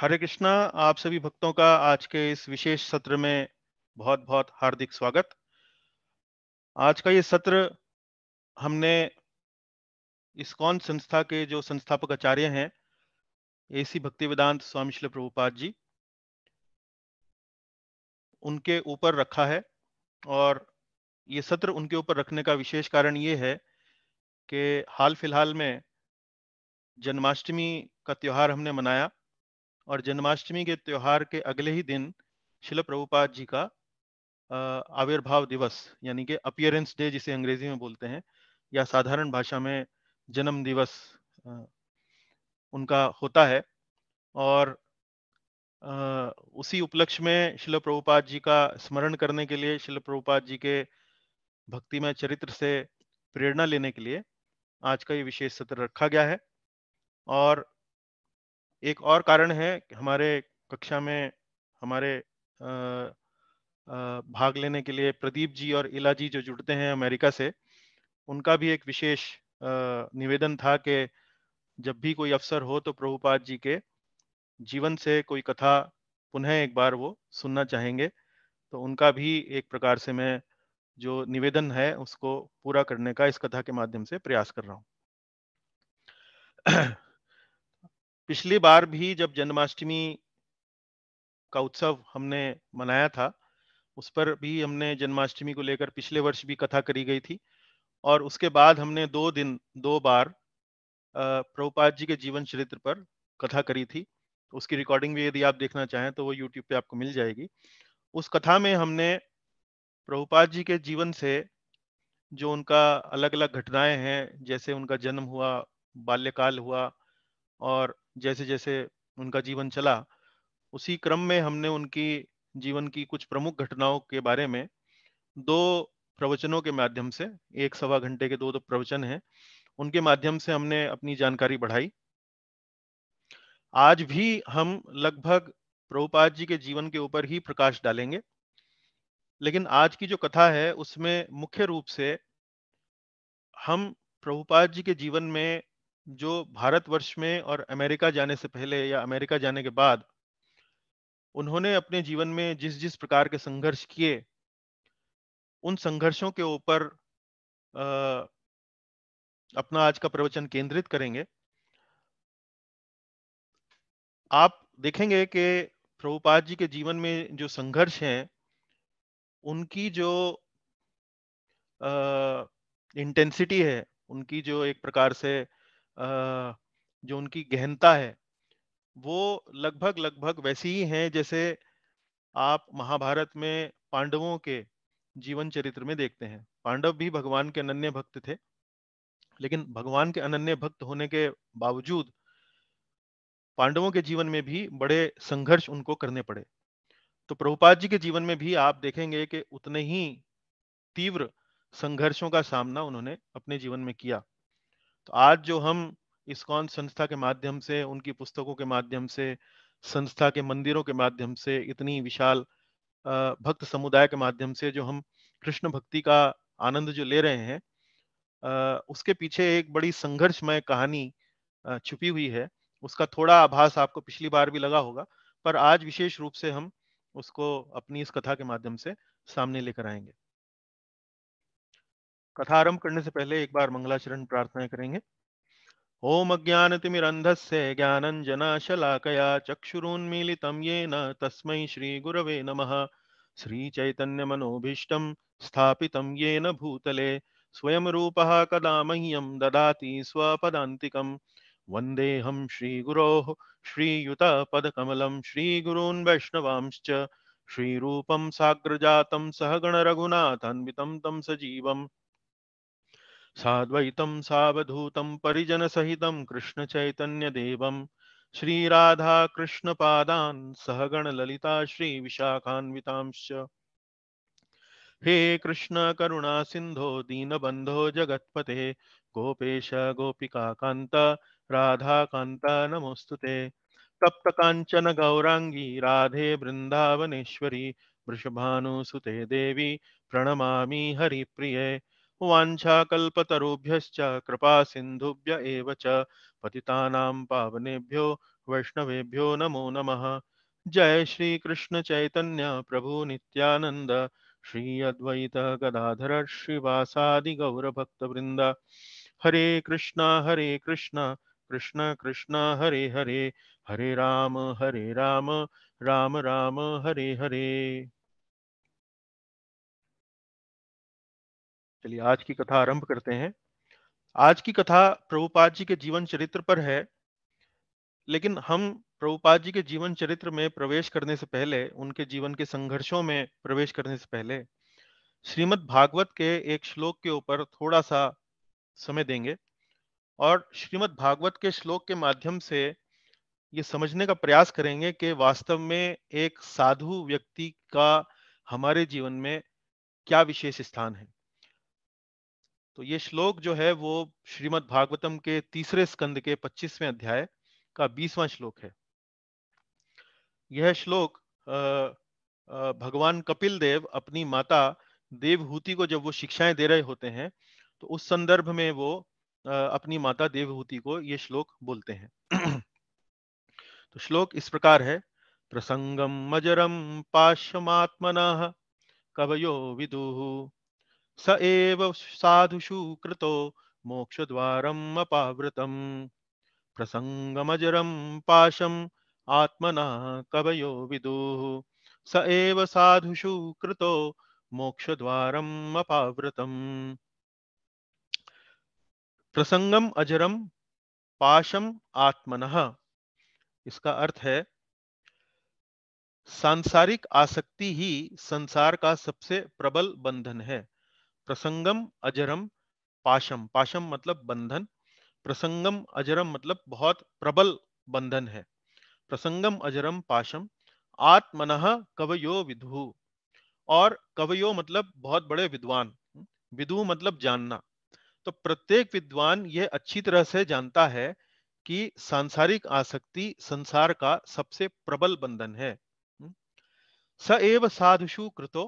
हरे कृष्णा आप सभी भक्तों का आज के इस विशेष सत्र में बहुत बहुत हार्दिक स्वागत आज का ये सत्र हमने इस्कॉन संस्था के जो संस्थापक आचार्य हैं एसी भक्ति वेदांत स्वामी शिल प्रभुपाद जी उनके ऊपर रखा है और ये सत्र उनके ऊपर रखने का विशेष कारण ये है कि हाल फिलहाल में जन्माष्टमी का त्यौहार हमने मनाया और जन्माष्टमी के त्यौहार के अगले ही दिन शिल प्रभुपाद जी का आविर्भाव दिवस यानी कि अपियरेंस डे जिसे अंग्रेजी में बोलते हैं या साधारण भाषा में जन्म दिवस उनका होता है और उसी उपलक्ष्य में शिल प्रभुपाद जी का स्मरण करने के लिए शिल प्रभुपाद जी के भक्तिमय चरित्र से प्रेरणा लेने के लिए आज का ये विशेष सत्र रखा गया है और एक और कारण है हमारे कक्षा में हमारे आ, आ, भाग लेने के लिए प्रदीप जी और इला जी जो जुड़ते हैं अमेरिका से उनका भी एक विशेष निवेदन था कि जब भी कोई अवसर हो तो प्रभुपाद जी के जीवन से कोई कथा पुनः एक बार वो सुनना चाहेंगे तो उनका भी एक प्रकार से मैं जो निवेदन है उसको पूरा करने का इस कथा के माध्यम से प्रयास कर रहा हूँ पिछली बार भी जब जन्माष्टमी का उत्सव हमने मनाया था उस पर भी हमने जन्माष्टमी को लेकर पिछले वर्ष भी कथा करी गई थी और उसके बाद हमने दो दिन दो बार प्रभुपाद जी के जीवन चरित्र पर कथा करी थी उसकी रिकॉर्डिंग भी यदि आप देखना चाहें तो वो यूट्यूब पे आपको मिल जाएगी उस कथा में हमने प्रभुपाद जी के जीवन से जो उनका अलग अलग घटनाएं हैं जैसे उनका जन्म हुआ बाल्यकाल हुआ और जैसे जैसे उनका जीवन चला उसी क्रम में हमने उनकी जीवन की कुछ प्रमुख घटनाओं के बारे में दो प्रवचनों के माध्यम से एक सवा घंटे के दो दो प्रवचन हैं उनके माध्यम से हमने अपनी जानकारी बढ़ाई आज भी हम लगभग प्रभुपाद जी के जीवन के ऊपर ही प्रकाश डालेंगे लेकिन आज की जो कथा है उसमें मुख्य रूप से हम प्रभुपाद जी के जीवन में जो भारतवर्ष में और अमेरिका जाने से पहले या अमेरिका जाने के बाद उन्होंने अपने जीवन में जिस जिस प्रकार के संघर्ष किए उन संघर्षों के ऊपर अपना आज का प्रवचन केंद्रित करेंगे आप देखेंगे कि प्रभुपाद जी के जीवन में जो संघर्ष हैं उनकी जो इंटेंसिटी है उनकी जो एक प्रकार से जो उनकी गहनता है वो लगभग लगभग वैसी ही हैं जैसे आप महाभारत में पांडवों के जीवन चरित्र में देखते हैं पांडव भी भगवान के अनन्य भक्त थे लेकिन भगवान के अनन्य भक्त होने के बावजूद पांडवों के जीवन में भी बड़े संघर्ष उनको करने पड़े तो प्रभुपाद जी के जीवन में भी आप देखेंगे कि उतने ही तीव्र संघर्षों का सामना उन्होंने अपने जीवन में किया तो आज जो हम इस कौन संस्था के माध्यम से उनकी पुस्तकों के माध्यम से संस्था के मंदिरों के माध्यम से इतनी विशाल भक्त समुदाय के माध्यम से जो हम कृष्ण भक्ति का आनंद जो ले रहे हैं उसके पीछे एक बड़ी संघर्षमय कहानी छुपी हुई है उसका थोड़ा आभास आपको पिछली बार भी लगा होगा पर आज विशेष रूप से हम उसको अपनी इस कथा के माध्यम से सामने लेकर आएंगे कथा आरंभ करने से पहले एक बार मंगलाचरण प्रार्थना करेंगे ओम ज्ञानंजना शलाकया चक्षुरोन्मीलितं येन तस्मै गुरवे नमः मनोभीष्टं स्थापितं येन भूतले स्वयं रूपः कदा मह्यं ददाति स्वपदान्तिकं वन्देऽहं श्रीगुरोः श्रीयुतपदकमलं श्रीगुरून् वैष्णवांश्च श्रीरूपं साग्रजातं सहगणरघुनाथान्वितं तं सजीवम् साद्वैतं कृष्ण परिजनसहितं सहगण ललिता श्री श्रीविशाखान्वितांश्च हे कृष्ण करुणा सिंधो दीनबंधो जगत्पते गोपेश गोपिकान्त नमोस्तुते तप्त कांचन गौरांगी राधे वृन्दावनेश्वरी वृषभानुसुते देवी प्रणमामि हरिप्रिय वाञ्छाकल्पतरुभ्यश्च कृपासिन्धुभ्य एव च पावनेभ्यो वैष्णवेभ्यो नमो नम जय श्री कृष्ण चैतन्य प्रभु नित्यानन्द श्री अद्वैत गदाधर श्रीवासादि गौरभक्तवृन्द हरे कृष्णा हरे कृष्णा कृष्ण कृष्ण हरे हरे हरे राम हरे राम राम राम हरे हरे चलिए आज की कथा आरंभ करते हैं आज की कथा प्रभुपाद जी के जीवन चरित्र पर है लेकिन हम प्रभुपाद जी के जीवन चरित्र में प्रवेश करने से पहले उनके जीवन के संघर्षों में प्रवेश करने से पहले श्रीमद् भागवत के एक श्लोक के ऊपर थोड़ा सा समय देंगे और श्रीमद् भागवत के श्लोक के माध्यम से ये समझने का प्रयास करेंगे कि वास्तव में एक साधु व्यक्ति का हमारे जीवन में क्या विशेष स्थान है तो ये श्लोक जो है वो श्रीमद् भागवतम के तीसरे स्कंद के 25वें अध्याय का 20वां श्लोक है यह श्लोक भगवान कपिल देव अपनी माता देवहूति को जब वो शिक्षाएं दे रहे होते हैं तो उस संदर्भ में वो अपनी माता देवहूति को ये श्लोक बोलते हैं तो श्लोक इस प्रकार है प्रसंगम मजरम पाशमात्मन कवयो विदुहु स एव साधुषु कृतो मोक्षद्वारम् अपावृतम् प्रसङ्गमजरं पाशम् आत्मना कवयो विदुः स एव साधुषु कृतो मोक्षद्वारम् अपावृतम् प्रसंगम अजरम पाशम आत्मन इसका अर्थ है सांसारिक आसक्ति ही संसार का सबसे प्रबल बंधन है प्रसंगम अजरम पाशम पाशम मतलब बंधन प्रसंगम अजरम मतलब बहुत प्रबल बंधन है प्रसंगम अजरम पाशम आत्मन कवयो विधु और कवयो मतलब बहुत बड़े विद्वान विदु मतलब जानना तो प्रत्येक विद्वान यह अच्छी तरह से जानता है कि सांसारिक आसक्ति संसार का सबसे प्रबल बंधन है स एव साधुषु कृतो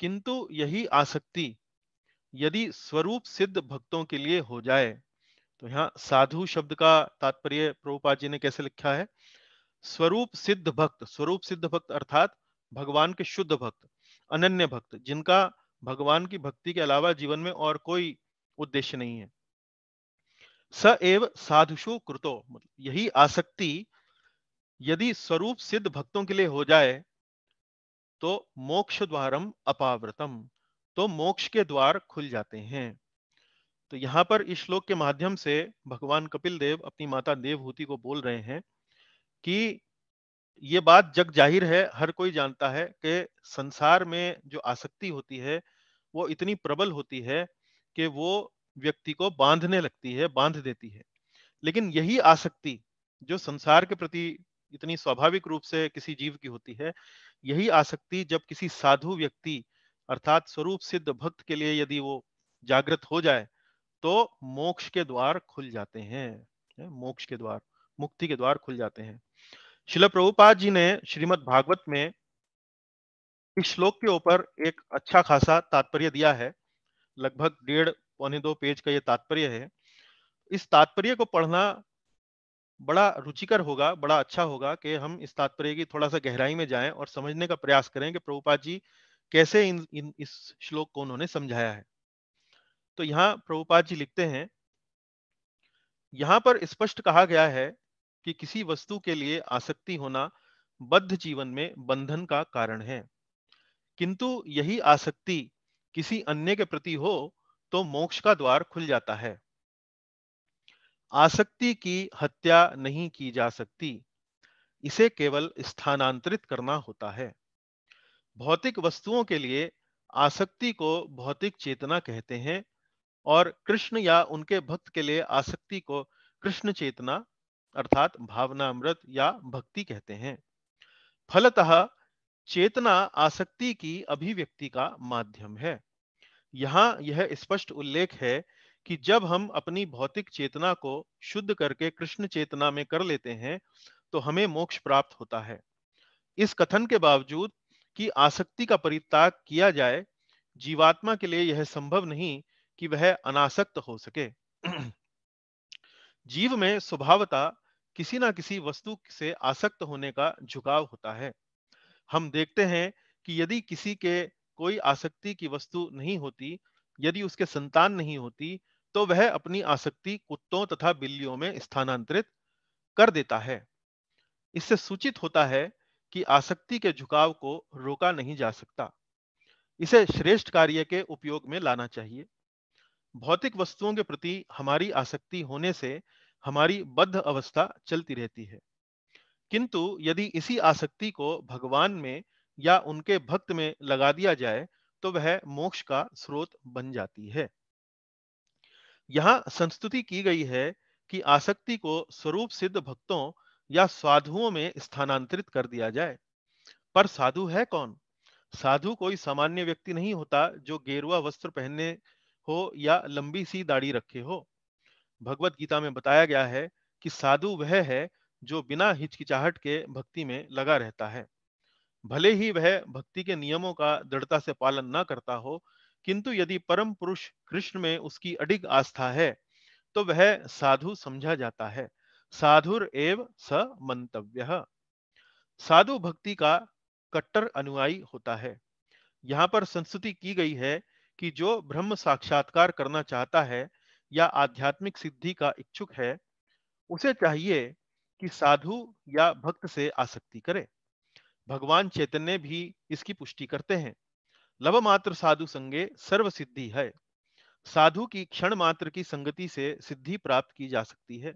किंतु यही आसक्ति यदि स्वरूप सिद्ध भक्तों के लिए हो जाए तो यहाँ साधु शब्द का तात्पर्य प्रभुपाद जी ने कैसे लिखा है स्वरूप सिद्ध भक्त स्वरूप सिद्ध भक्त अर्थात भगवान के शुद्ध भक्त अनन्य भक्त जिनका भगवान की भक्ति के अलावा जीवन में और कोई उद्देश्य नहीं है स एव साधुषु कृतो मतलब यही आसक्ति यदि स्वरूप सिद्ध भक्तों के लिए हो जाए तो मोक्ष द्वारम अपावृतम तो मोक्ष के द्वार खुल जाते हैं तो यहाँ पर इस श्लोक के माध्यम से भगवान कपिल देव अपनी माता देवहूति को बोल रहे हैं कि ये बात जग जाहिर है हर कोई जानता है कि संसार में जो आसक्ति होती है वो इतनी प्रबल होती है कि वो व्यक्ति को बांधने लगती है बांध देती है लेकिन यही आसक्ति जो संसार के प्रति इतनी स्वाभाविक रूप से किसी जीव की होती है यही आसक्ति जब किसी साधु व्यक्ति अर्थात स्वरूप सिद्ध भक्त के लिए यदि वो जागृत हो जाए तो मोक्ष के द्वार खुल जाते हैं मोक्ष के द्वार मुक्ति के द्वार खुल जाते हैं शिल प्रभुपाद जी ने श्रीमद भागवत में इस श्लोक के ऊपर एक अच्छा खासा तात्पर्य दिया है लगभग डेढ़ पौने दो पेज का यह तात्पर्य है इस तात्पर्य को पढ़ना बड़ा रुचिकर होगा बड़ा अच्छा होगा कि हम इस तात्पर्य की थोड़ा सा गहराई में जाएं और समझने का प्रयास करें कि प्रभुपाद जी कैसे इन, इन इस श्लोक को उन्होंने समझाया है तो यहाँ प्रभुपाद जी लिखते हैं यहाँ पर स्पष्ट कहा गया है कि किसी वस्तु के लिए आसक्ति होना बद्ध जीवन में बंधन का कारण है किंतु यही आसक्ति किसी अन्य के प्रति हो तो मोक्ष का द्वार खुल जाता है आसक्ति की हत्या नहीं की जा सकती इसे केवल स्थानांतरित करना होता है भौतिक वस्तुओं के लिए आसक्ति को भौतिक चेतना कहते हैं और कृष्ण या उनके भक्त के लिए आसक्ति को कृष्ण चेतना अर्थात भावनामृत या भक्ति कहते हैं फलतः चेतना आसक्ति की अभिव्यक्ति का माध्यम है यहाँ यह स्पष्ट उल्लेख है कि जब हम अपनी भौतिक चेतना को शुद्ध करके कृष्ण चेतना में कर लेते हैं तो हमें मोक्ष प्राप्त होता है इस कथन के बावजूद कि आसक्ति का परित्याग किया जाए जीवात्मा के लिए यह संभव नहीं कि वह अनासक्त हो सके जीव में स्वभावता किसी ना किसी वस्तु से आसक्त होने का झुकाव होता है हम देखते हैं कि यदि किसी के कोई आसक्ति की वस्तु नहीं होती यदि उसके संतान नहीं होती तो वह अपनी आसक्ति कुत्तों तथा बिल्लियों में स्थानांतरित कर देता है इससे सूचित होता है कि आसक्ति के झुकाव को रोका नहीं जा सकता इसे श्रेष्ठ कार्य के उपयोग में लाना चाहिए भौतिक वस्तुओं के प्रति हमारी आसक्ति होने से हमारी बद्ध अवस्था चलती रहती है किंतु यदि इसी आसक्ति को भगवान में या उनके भक्त में लगा दिया जाए तो वह मोक्ष का स्रोत बन जाती है यहाँ संस्तुति की गई है कि आसक्ति को स्वरूप सिद्ध भक्तों या साधुओं में स्थानांतरित कर दिया जाए पर साधु है कौन साधु कोई सामान्य व्यक्ति नहीं होता जो गेरुआ वस्त्र पहनने हो या लंबी सी दाढ़ी रखे हो भगवत गीता में बताया गया है कि साधु वह है जो बिना हिचकिचाहट के भक्ति में लगा रहता है भले ही वह भक्ति के नियमों का दृढ़ता से पालन न करता हो किंतु यदि परम पुरुष कृष्ण में उसकी अडिग आस्था है तो वह साधु समझा जाता है साधुर एव स मंतव्य साधु भक्ति का कट्टर अनुयायी होता है यहाँ पर संस्तुति की गई है कि जो ब्रह्म साक्षात्कार करना चाहता है या आध्यात्मिक सिद्धि का इच्छुक है उसे चाहिए कि साधु या भक्त से आसक्ति करे भगवान चैतन्य भी इसकी पुष्टि करते हैं लव मात्र साधु संगे सर्व सिद्धि है साधु की क्षण मात्र की संगति से सिद्धि प्राप्त की जा सकती है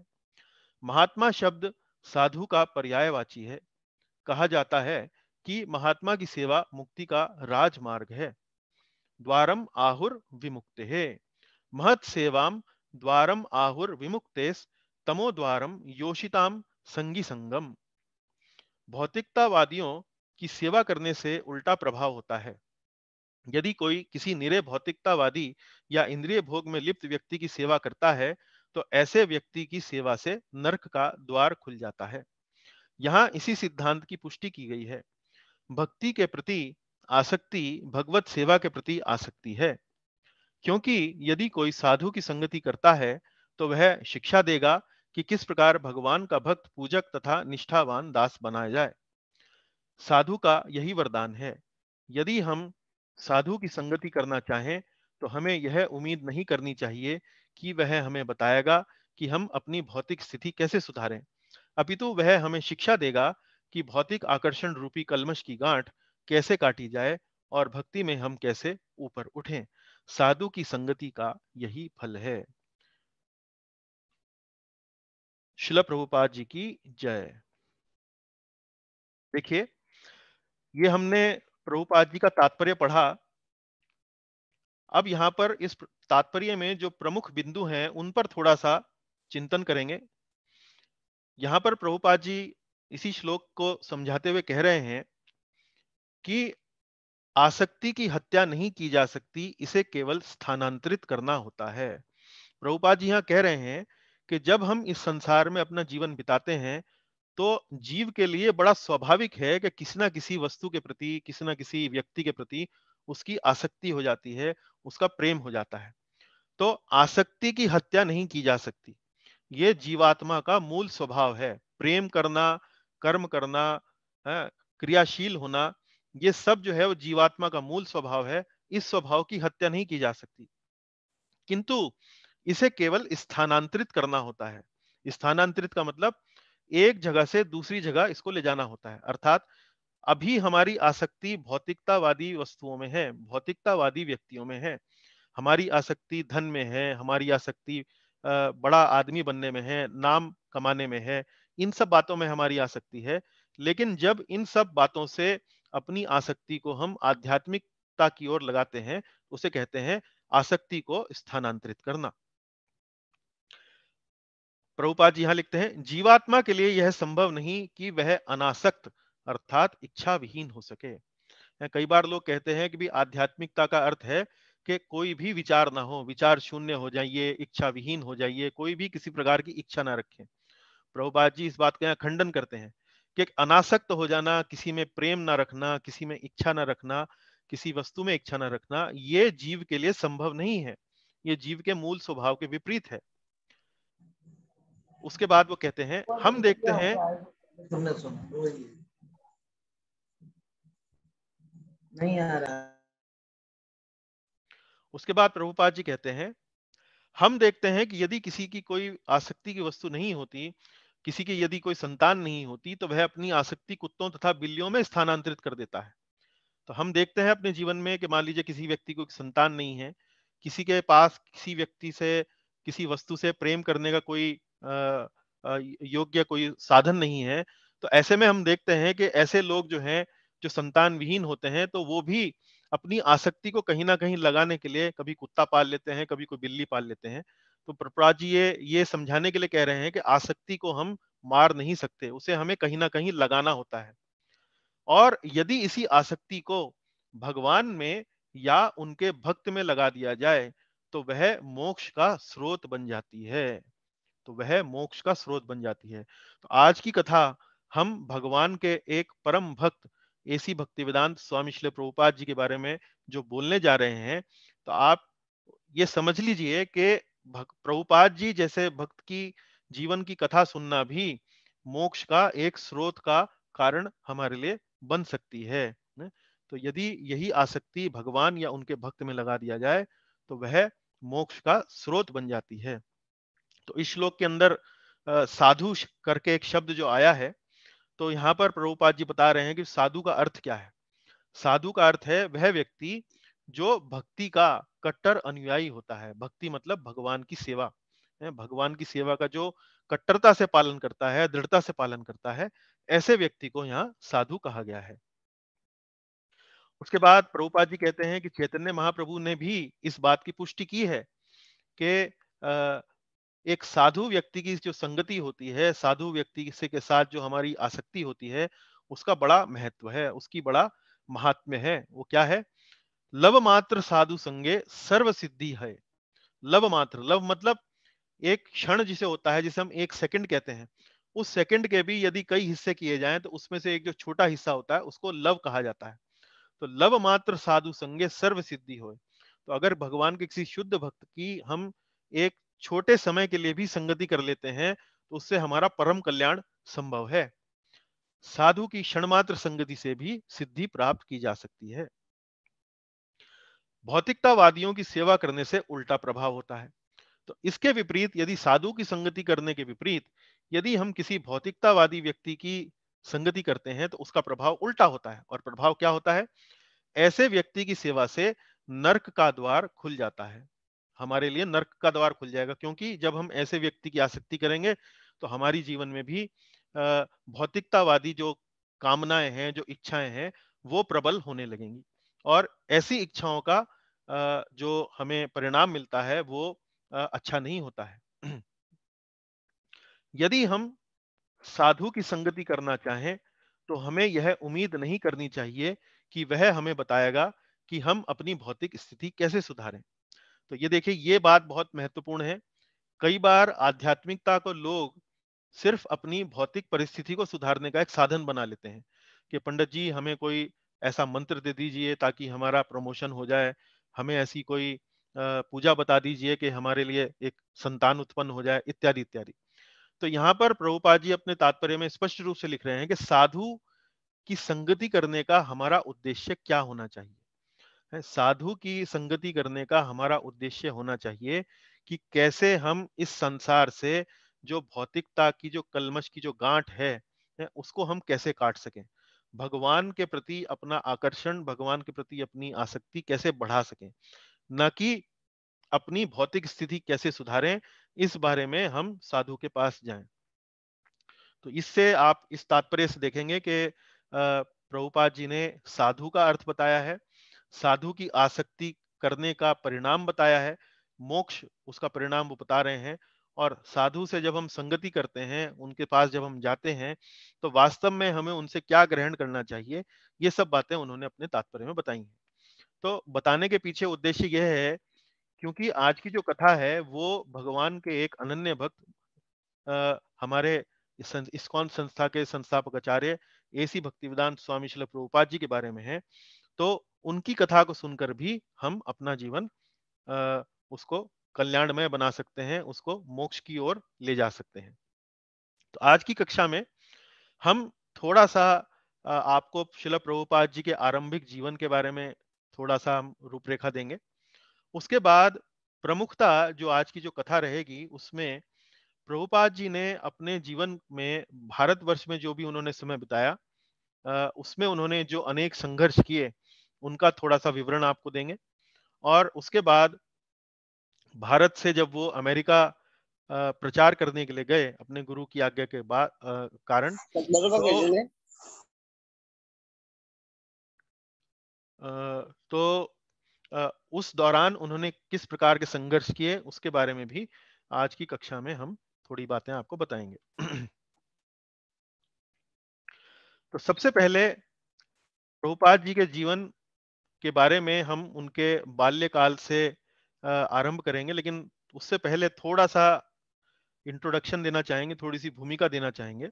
महात्मा शब्द साधु का पर्यायवाची है कहा जाता है कि महात्मा की सेवा मुक्ति का राजमार्ग है द्वारम आहुर विमुक्ते है महत सेवाम द्वारम आहुर विमुक्तेस तमो द्वारम योषिताम संगी संगम भौतिकतावादियों की सेवा करने से उल्टा प्रभाव होता है यदि कोई किसी निरय भौतिकतावादी या इंद्रिय भोग में लिप्त व्यक्ति की सेवा करता है तो ऐसे व्यक्ति की सेवा से नरक का द्वार खुल जाता है यहाँ इसी सिद्धांत की पुष्टि की गई है भक्ति के प्रति आसक्ति भगवत सेवा के प्रति आसक्ति है क्योंकि यदि कोई साधु की संगति करता है तो वह शिक्षा देगा कि किस प्रकार भगवान का भक्त पूजक तथा निष्ठावान दास बनाया जाए साधु का यही वरदान है यदि हम साधु की संगति करना चाहें तो हमें यह उम्मीद नहीं करनी चाहिए कि वह हमें बताएगा कि हम अपनी भौतिक स्थिति कैसे सुधारें अपितु वह हमें शिक्षा देगा कि भौतिक आकर्षण रूपी कलमश की गांठ कैसे काटी जाए और भक्ति में हम कैसे ऊपर उठें साधु की संगति का यही फल है शिल प्रभुपाद जी की जय देखिए ये हमने प्रभुपाद जी का तात्पर्य पढ़ा अब यहाँ पर इस तात्पर्य में जो प्रमुख बिंदु हैं उन पर थोड़ा सा चिंतन करेंगे यहाँ पर प्रभुपाद जी इसी श्लोक को समझाते हुए कह रहे हैं कि आसक्ति की हत्या नहीं की जा सकती इसे केवल स्थानांतरित करना होता है प्रभुपाद जी यहाँ कह रहे हैं कि जब हम इस संसार में अपना जीवन बिताते हैं तो जीव के लिए बड़ा स्वाभाविक है कि किसी ना किसी वस्तु के प्रति किसी ना किसी व्यक्ति के प्रति उसकी आसक्ति हो जाती है उसका प्रेम हो जाता है तो आसक्ति की हत्या नहीं की जा सकती ये जीवात्मा का मूल स्वभाव है प्रेम करना कर्म करना क्रियाशील होना ये सब जो है वो जीवात्मा का मूल स्वभाव है इस स्वभाव की हत्या नहीं की जा सकती किंतु इसे केवल स्थानांतरित करना होता है स्थानांतरित का मतलब एक जगह से दूसरी जगह इसको ले जाना होता है अर्थात अभी हमारी आसक्ति भौतिकतावादी वस्तुओं में है भौतिकतावादी व्यक्तियों में है हमारी आसक्ति धन में है हमारी आसक्ति बड़ा आदमी बनने में है नाम कमाने में है इन सब बातों में हमारी आसक्ति है लेकिन जब इन सब बातों से अपनी आसक्ति को हम आध्यात्मिकता की ओर लगाते हैं उसे कहते हैं आसक्ति को स्थानांतरित करना प्रभुपाद जी यहां लिखते हैं जीवात्मा के लिए यह संभव नहीं कि वह अनासक्त अर्थात इच्छा विहीन हो सके कई बार लोग कहते हैं कि भी आध्यात्मिकता का अर्थ है कि कोई भी विचार ना हो विचार शून्य हो जाइए इच्छा विहीन हो जाइए कोई भी किसी प्रकार की इच्छा ना रखें प्रभुपाद जी इस बात का खंडन करते हैं कि अनासक्त हो जाना किसी में प्रेम ना रखना किसी में इच्छा ना रखना किसी वस्तु में इच्छा ना रखना ये जीव के लिए संभव नहीं है ये जीव के मूल स्वभाव के विपरीत है उसके बाद वो कहते हैं हम देखते हैं नहीं आ रहा उसके बाद प्रभुपाद जी कहते हैं हम देखते हैं कि यदि किसी की कोई आसक्ति की वस्तु नहीं होती किसी की यदि कोई संतान नहीं होती तो वह अपनी आसक्ति कुत्तों तथा बिल्लियों में स्थानांतरित कर देता है तो हम देखते हैं अपने जीवन में कि मान लीजिए किसी व्यक्ति को संतान नहीं है किसी के पास किसी व्यक्ति से किसी वस्तु से प्रेम करने का कोई योग्य कोई साधन नहीं है तो ऐसे में हम देखते हैं कि ऐसे लोग जो हैं जो संतान विहीन होते हैं तो वो भी अपनी आसक्ति को कहीं ना कहीं लगाने के लिए कभी कुत्ता पाल लेते हैं कभी कोई बिल्ली पाल लेते हैं तो प्रपराज जी ये ये समझाने के लिए कह रहे हैं कि आसक्ति को हम मार नहीं सकते उसे हमें कहीं ना कहीं लगाना होता है और यदि इसी आसक्ति को भगवान में या उनके भक्त में लगा दिया जाए तो वह मोक्ष का स्रोत बन जाती है तो वह मोक्ष का स्रोत बन जाती है तो आज की कथा हम भगवान के एक परम भक्त एसी भक्ति वेदांत स्वामी श्री प्रभुपाद जी के बारे में जो बोलने जा रहे हैं तो आप ये समझ लीजिए कि प्रभुपाद जी जैसे भक्त की जीवन की कथा सुनना भी मोक्ष का एक स्रोत का कारण हमारे लिए बन सकती है तो यदि यही आसक्ति भगवान या उनके भक्त में लगा दिया जाए तो वह मोक्ष का स्रोत बन जाती है तो इस श्लोक के अंदर साधु करके एक शब्द जो आया है तो यहाँ पर प्रभुपाद जी बता रहे हैं कि साधु का अर्थ क्या है साधु का अर्थ है वह व्यक्ति जो भक्ति का कट्टर अनुयायी होता है भक्ति मतलब भगवान की सेवा भगवान की सेवा का जो कट्टरता से पालन करता है दृढ़ता से पालन करता है ऐसे व्यक्ति को यहाँ साधु कहा गया है उसके बाद प्रभुपाद जी कहते हैं कि चैतन्य महाप्रभु ने भी इस बात की पुष्टि की है कि एक साधु व्यक्ति की जो संगति होती है साधु व्यक्ति से के साथ जो हमारी आसक्ति होती है उसका बड़ा महत्व है उसकी बड़ा महात्म्य है वो क्या है लव मात्र साधु संगे सर्व सिद्धि है लव मात्र लव मतलब एक क्षण जिसे होता है जिसे हम एक सेकंड कहते हैं उस सेकंड के भी यदि कई हिस्से किए जाएं तो उसमें से एक जो छोटा हिस्सा होता है उसको लव कहा जाता है तो लव मात्र साधु संगे सर्व सिद्धि हो तो अगर भगवान के किसी शुद्ध भक्त की हम एक छोटे समय के लिए भी संगति कर लेते हैं तो उससे हमारा परम कल्याण संभव है साधु की क्षणमात्र संगति से भी सिद्धि प्राप्त की जा सकती है भौतिकतावादियों की सेवा करने से उल्टा प्रभाव होता है तो इसके विपरीत यदि साधु की संगति करने के विपरीत यदि हम किसी भौतिकतावादी व्यक्ति की संगति करते हैं तो उसका प्रभाव उल्टा होता है और प्रभाव क्या होता है ऐसे व्यक्ति की सेवा से नर्क का द्वार खुल जाता है हमारे लिए नर्क का द्वार खुल जाएगा क्योंकि जब हम ऐसे व्यक्ति की आसक्ति करेंगे तो हमारी जीवन में भी भौतिकतावादी जो कामनाएं हैं जो इच्छाएं हैं वो प्रबल होने लगेंगी और ऐसी इच्छाओं का जो हमें परिणाम मिलता है वो अच्छा नहीं होता है यदि हम साधु की संगति करना चाहें तो हमें यह उम्मीद नहीं करनी चाहिए कि वह हमें बताएगा कि हम अपनी भौतिक स्थिति कैसे सुधारें तो ये देखिए ये बात बहुत महत्वपूर्ण है कई बार आध्यात्मिकता को लोग सिर्फ अपनी भौतिक परिस्थिति को सुधारने का एक साधन बना लेते हैं कि पंडित जी हमें कोई ऐसा मंत्र दे दीजिए ताकि हमारा प्रमोशन हो जाए हमें ऐसी कोई पूजा बता दीजिए कि हमारे लिए एक संतान उत्पन्न हो जाए इत्यादि इत्यादि तो यहाँ पर प्रभुपाद जी अपने तात्पर्य में स्पष्ट रूप से लिख रहे हैं कि साधु की संगति करने का हमारा उद्देश्य क्या होना चाहिए साधु की संगति करने का हमारा उद्देश्य होना चाहिए कि कैसे हम इस संसार से जो भौतिकता की जो कलमश की जो गांठ है, उसको हम कैसे काट सकें भगवान के प्रति अपना आकर्षण भगवान के प्रति अपनी आसक्ति कैसे बढ़ा सकें न कि अपनी भौतिक स्थिति कैसे सुधारें इस बारे में हम साधु के पास जाएं तो इससे आप इस तात्पर्य से देखेंगे कि प्रभुपाद जी ने साधु का अर्थ बताया है साधु की आसक्ति करने का परिणाम बताया है मोक्ष उसका परिणाम वो बता रहे हैं और साधु से जब हम संगति करते हैं उनके पास जब हम जाते हैं तो वास्तव में हमें उनसे क्या ग्रहण करना चाहिए ये सब बातें उन्होंने अपने तात्पर्य में बताई हैं तो बताने के पीछे उद्देश्य यह है क्योंकि आज की जो कथा है वो भगवान के एक अनन्य भक्त हमारे इस्कॉन संस्था के संस्थापक आचार्य ए सी भक्तिविदान स्वामी शिल प्रभुपाद जी के बारे में है तो उनकी कथा को सुनकर भी हम अपना जीवन आ, उसको कल्याणमय बना सकते हैं उसको मोक्ष की ओर ले जा सकते हैं तो आज की कक्षा में हम थोड़ा सा आपको शिल प्रभुपाद जी के आरंभिक जीवन के बारे में थोड़ा सा हम रूपरेखा देंगे उसके बाद प्रमुखता जो आज की जो कथा रहेगी उसमें प्रभुपाद जी ने अपने जीवन में भारतवर्ष में जो भी उन्होंने समय बिताया उसमें उन्होंने जो अनेक संघर्ष किए उनका थोड़ा सा विवरण आपको देंगे और उसके बाद भारत से जब वो अमेरिका प्रचार करने के लिए गए अपने गुरु की आज्ञा के बाद कारण तो, तो उस दौरान उन्होंने किस प्रकार के संघर्ष किए उसके बारे में भी आज की कक्षा में हम थोड़ी बातें आपको बताएंगे तो सबसे पहले प्रभुपाद जी के जीवन के बारे में हम उनके बाल्यकाल से आरंभ करेंगे लेकिन उससे पहले थोड़ा सा इंट्रोडक्शन देना चाहेंगे थोड़ी सी भूमिका देना चाहेंगे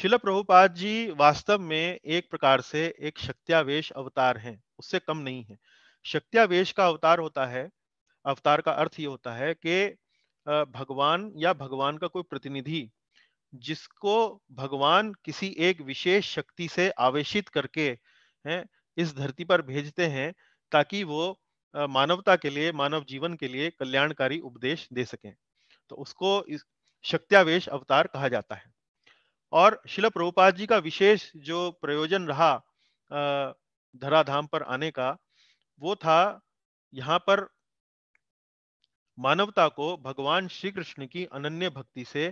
शिल प्रभुपाद जी वास्तव में एक प्रकार से एक शक्त्यावेश अवतार हैं उससे कम नहीं है शक्त्यावेश का अवतार होता है अवतार का अर्थ ये होता है कि भगवान या भगवान का कोई प्रतिनिधि जिसको भगवान किसी एक विशेष शक्ति से आवेशित करके है इस धरती पर भेजते हैं ताकि वो मानवता के लिए मानव जीवन के लिए कल्याणकारी उपदेश दे सकें तो उसको इस शक्त्यावेश अवतार कहा जाता है और शिल प्रभुपाद जी का विशेष जो प्रयोजन रहा धराधाम पर आने का वो था यहाँ पर मानवता को भगवान श्री कृष्ण की अनन्य भक्ति से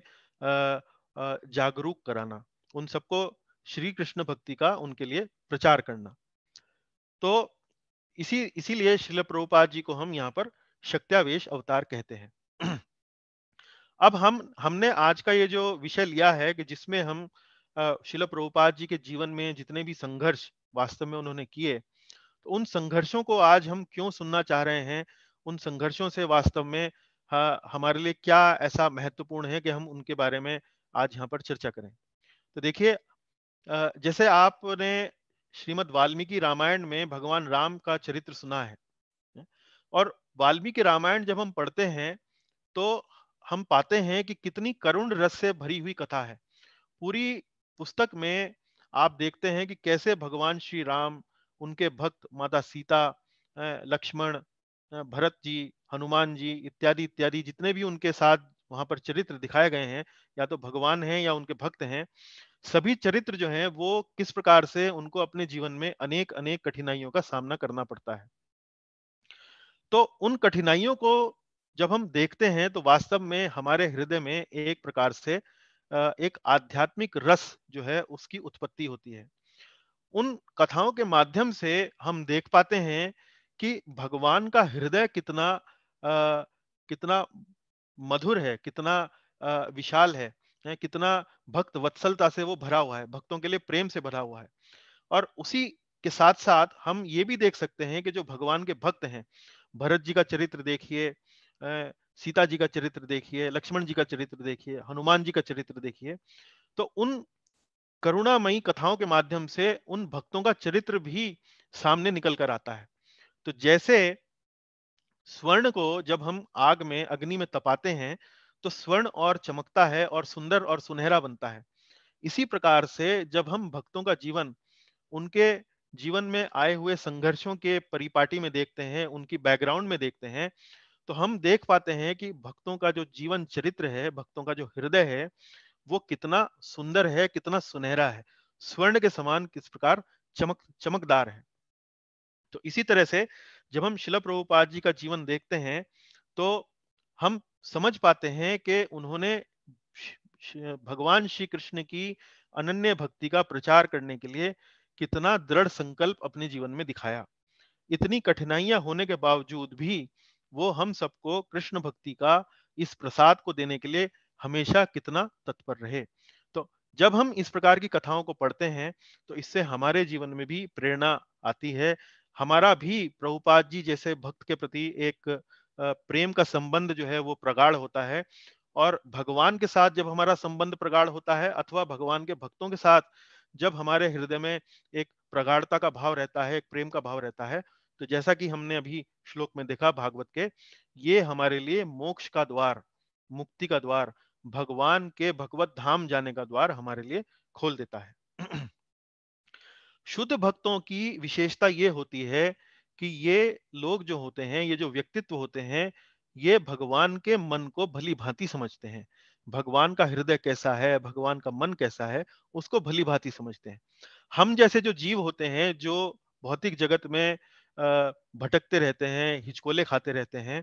जागरूक कराना उन सबको श्री कृष्ण भक्ति का उनके लिए प्रचार करना तो इसी इसीलिए शिल प्रभुपाद जी को हम यहाँ पर शक्त्यावेश अवतार कहते हैं अब हम हमने आज का ये जो विषय लिया है कि जिसमें हम शिल प्रभुपाद जी के जीवन में जितने भी संघर्ष वास्तव में उन्होंने किए तो उन संघर्षों को आज हम क्यों सुनना चाह रहे हैं उन संघर्षों से वास्तव में हमारे लिए क्या ऐसा महत्वपूर्ण है कि हम उनके बारे में आज यहाँ पर चर्चा करें तो देखिए जैसे आपने श्रीमद वाल्मीकि रामायण में भगवान राम का चरित्र सुना है और वाल्मीकि रामायण जब हम पढ़ते हैं तो हम पाते हैं कि कितनी करुण रस से भरी हुई कथा है पूरी पुस्तक में आप देखते हैं कि कैसे भगवान श्री राम उनके भक्त माता सीता लक्ष्मण भरत जी हनुमान जी इत्यादि इत्यादि जितने भी उनके साथ वहां पर चरित्र दिखाए गए हैं या तो भगवान हैं या उनके भक्त हैं सभी चरित्र जो हैं वो किस प्रकार से उनको अपने जीवन में अनेक अनेक कठिनाइयों का सामना करना पड़ता है तो उन कठिनाइयों को जब हम देखते हैं तो वास्तव में हमारे हृदय में एक प्रकार से एक आध्यात्मिक रस जो है उसकी उत्पत्ति होती है उन कथाओं के माध्यम से हम देख पाते हैं कि भगवान का हृदय कितना आ, कितना मधुर है कितना आ, विशाल है है कितना भक्त वत्सलता से वो भरा हुआ है भक्तों के लिए प्रेम से भरा हुआ है और उसी के साथ साथ हम ये भी देख सकते हैं कि जो भगवान के भक्त हैं भरत जी का चरित्र देखिए सीता जी का चरित्र देखिए लक्ष्मण जी का चरित्र देखिए हनुमान जी का चरित्र देखिए तो उन करुणामयी कथाओं के माध्यम से उन भक्तों का चरित्र भी सामने निकल कर आता है तो जैसे स्वर्ण को जब हम आग में अग्नि में तपाते हैं तो स्वर्ण और चमकता है और सुंदर और सुनहरा बनता है इसी प्रकार से जब हम भक्तों का जीवन उनके जीवन में आए हुए संघर्षों के परिपाटी में देखते हैं उनकी बैकग्राउंड में देखते हैं तो हम देख पाते हैं कि भक्तों का जो जीवन चरित्र है भक्तों का जो हृदय है वो कितना सुंदर है कितना सुनहरा है स्वर्ण के समान किस प्रकार चमक चमकदार है तो इसी तरह से जब हम शिला प्रभुपाद जी का जीवन देखते हैं तो हम समझ पाते हैं कि उन्होंने भगवान श्री कृष्ण की अनन्य भक्ति का प्रचार करने के लिए कितना दृढ़ संकल्प अपने जीवन में दिखाया इतनी कठिनाइयां होने के बावजूद भी वो हम सबको कृष्ण भक्ति का इस प्रसाद को देने के लिए हमेशा कितना तत्पर रहे तो जब हम इस प्रकार की कथाओं को पढ़ते हैं तो इससे हमारे जीवन में भी प्रेरणा आती है हमारा भी प्रभुपाद जी जैसे भक्त के प्रति एक प्रेम का संबंध जो है वो प्रगाढ़ होता है और भगवान के साथ जब हमारा संबंध प्रगाढ़ होता है अथवा भगवान के भक्तों के साथ जब हमारे हृदय में एक प्रगाढ़ता का भाव रहता है एक प्रेम का भाव रहता है तो जैसा कि हमने अभी श्लोक में देखा भागवत के ये हमारे लिए मोक्ष का द्वार मुक्ति का द्वार भगवान के भगवत धाम जाने का द्वार हमारे लिए खोल देता है शुद्ध भक्तों की विशेषता ये होती है कि ये लोग जो होते हैं ये जो व्यक्तित्व होते हैं ये भगवान के मन को भली भांति समझते हैं भगवान का हृदय कैसा है भगवान का मन कैसा है उसको भली भांति समझते हैं हम जैसे जो जीव होते हैं जो भौतिक जगत में भटकते रहते हैं हिचकोले खाते रहते हैं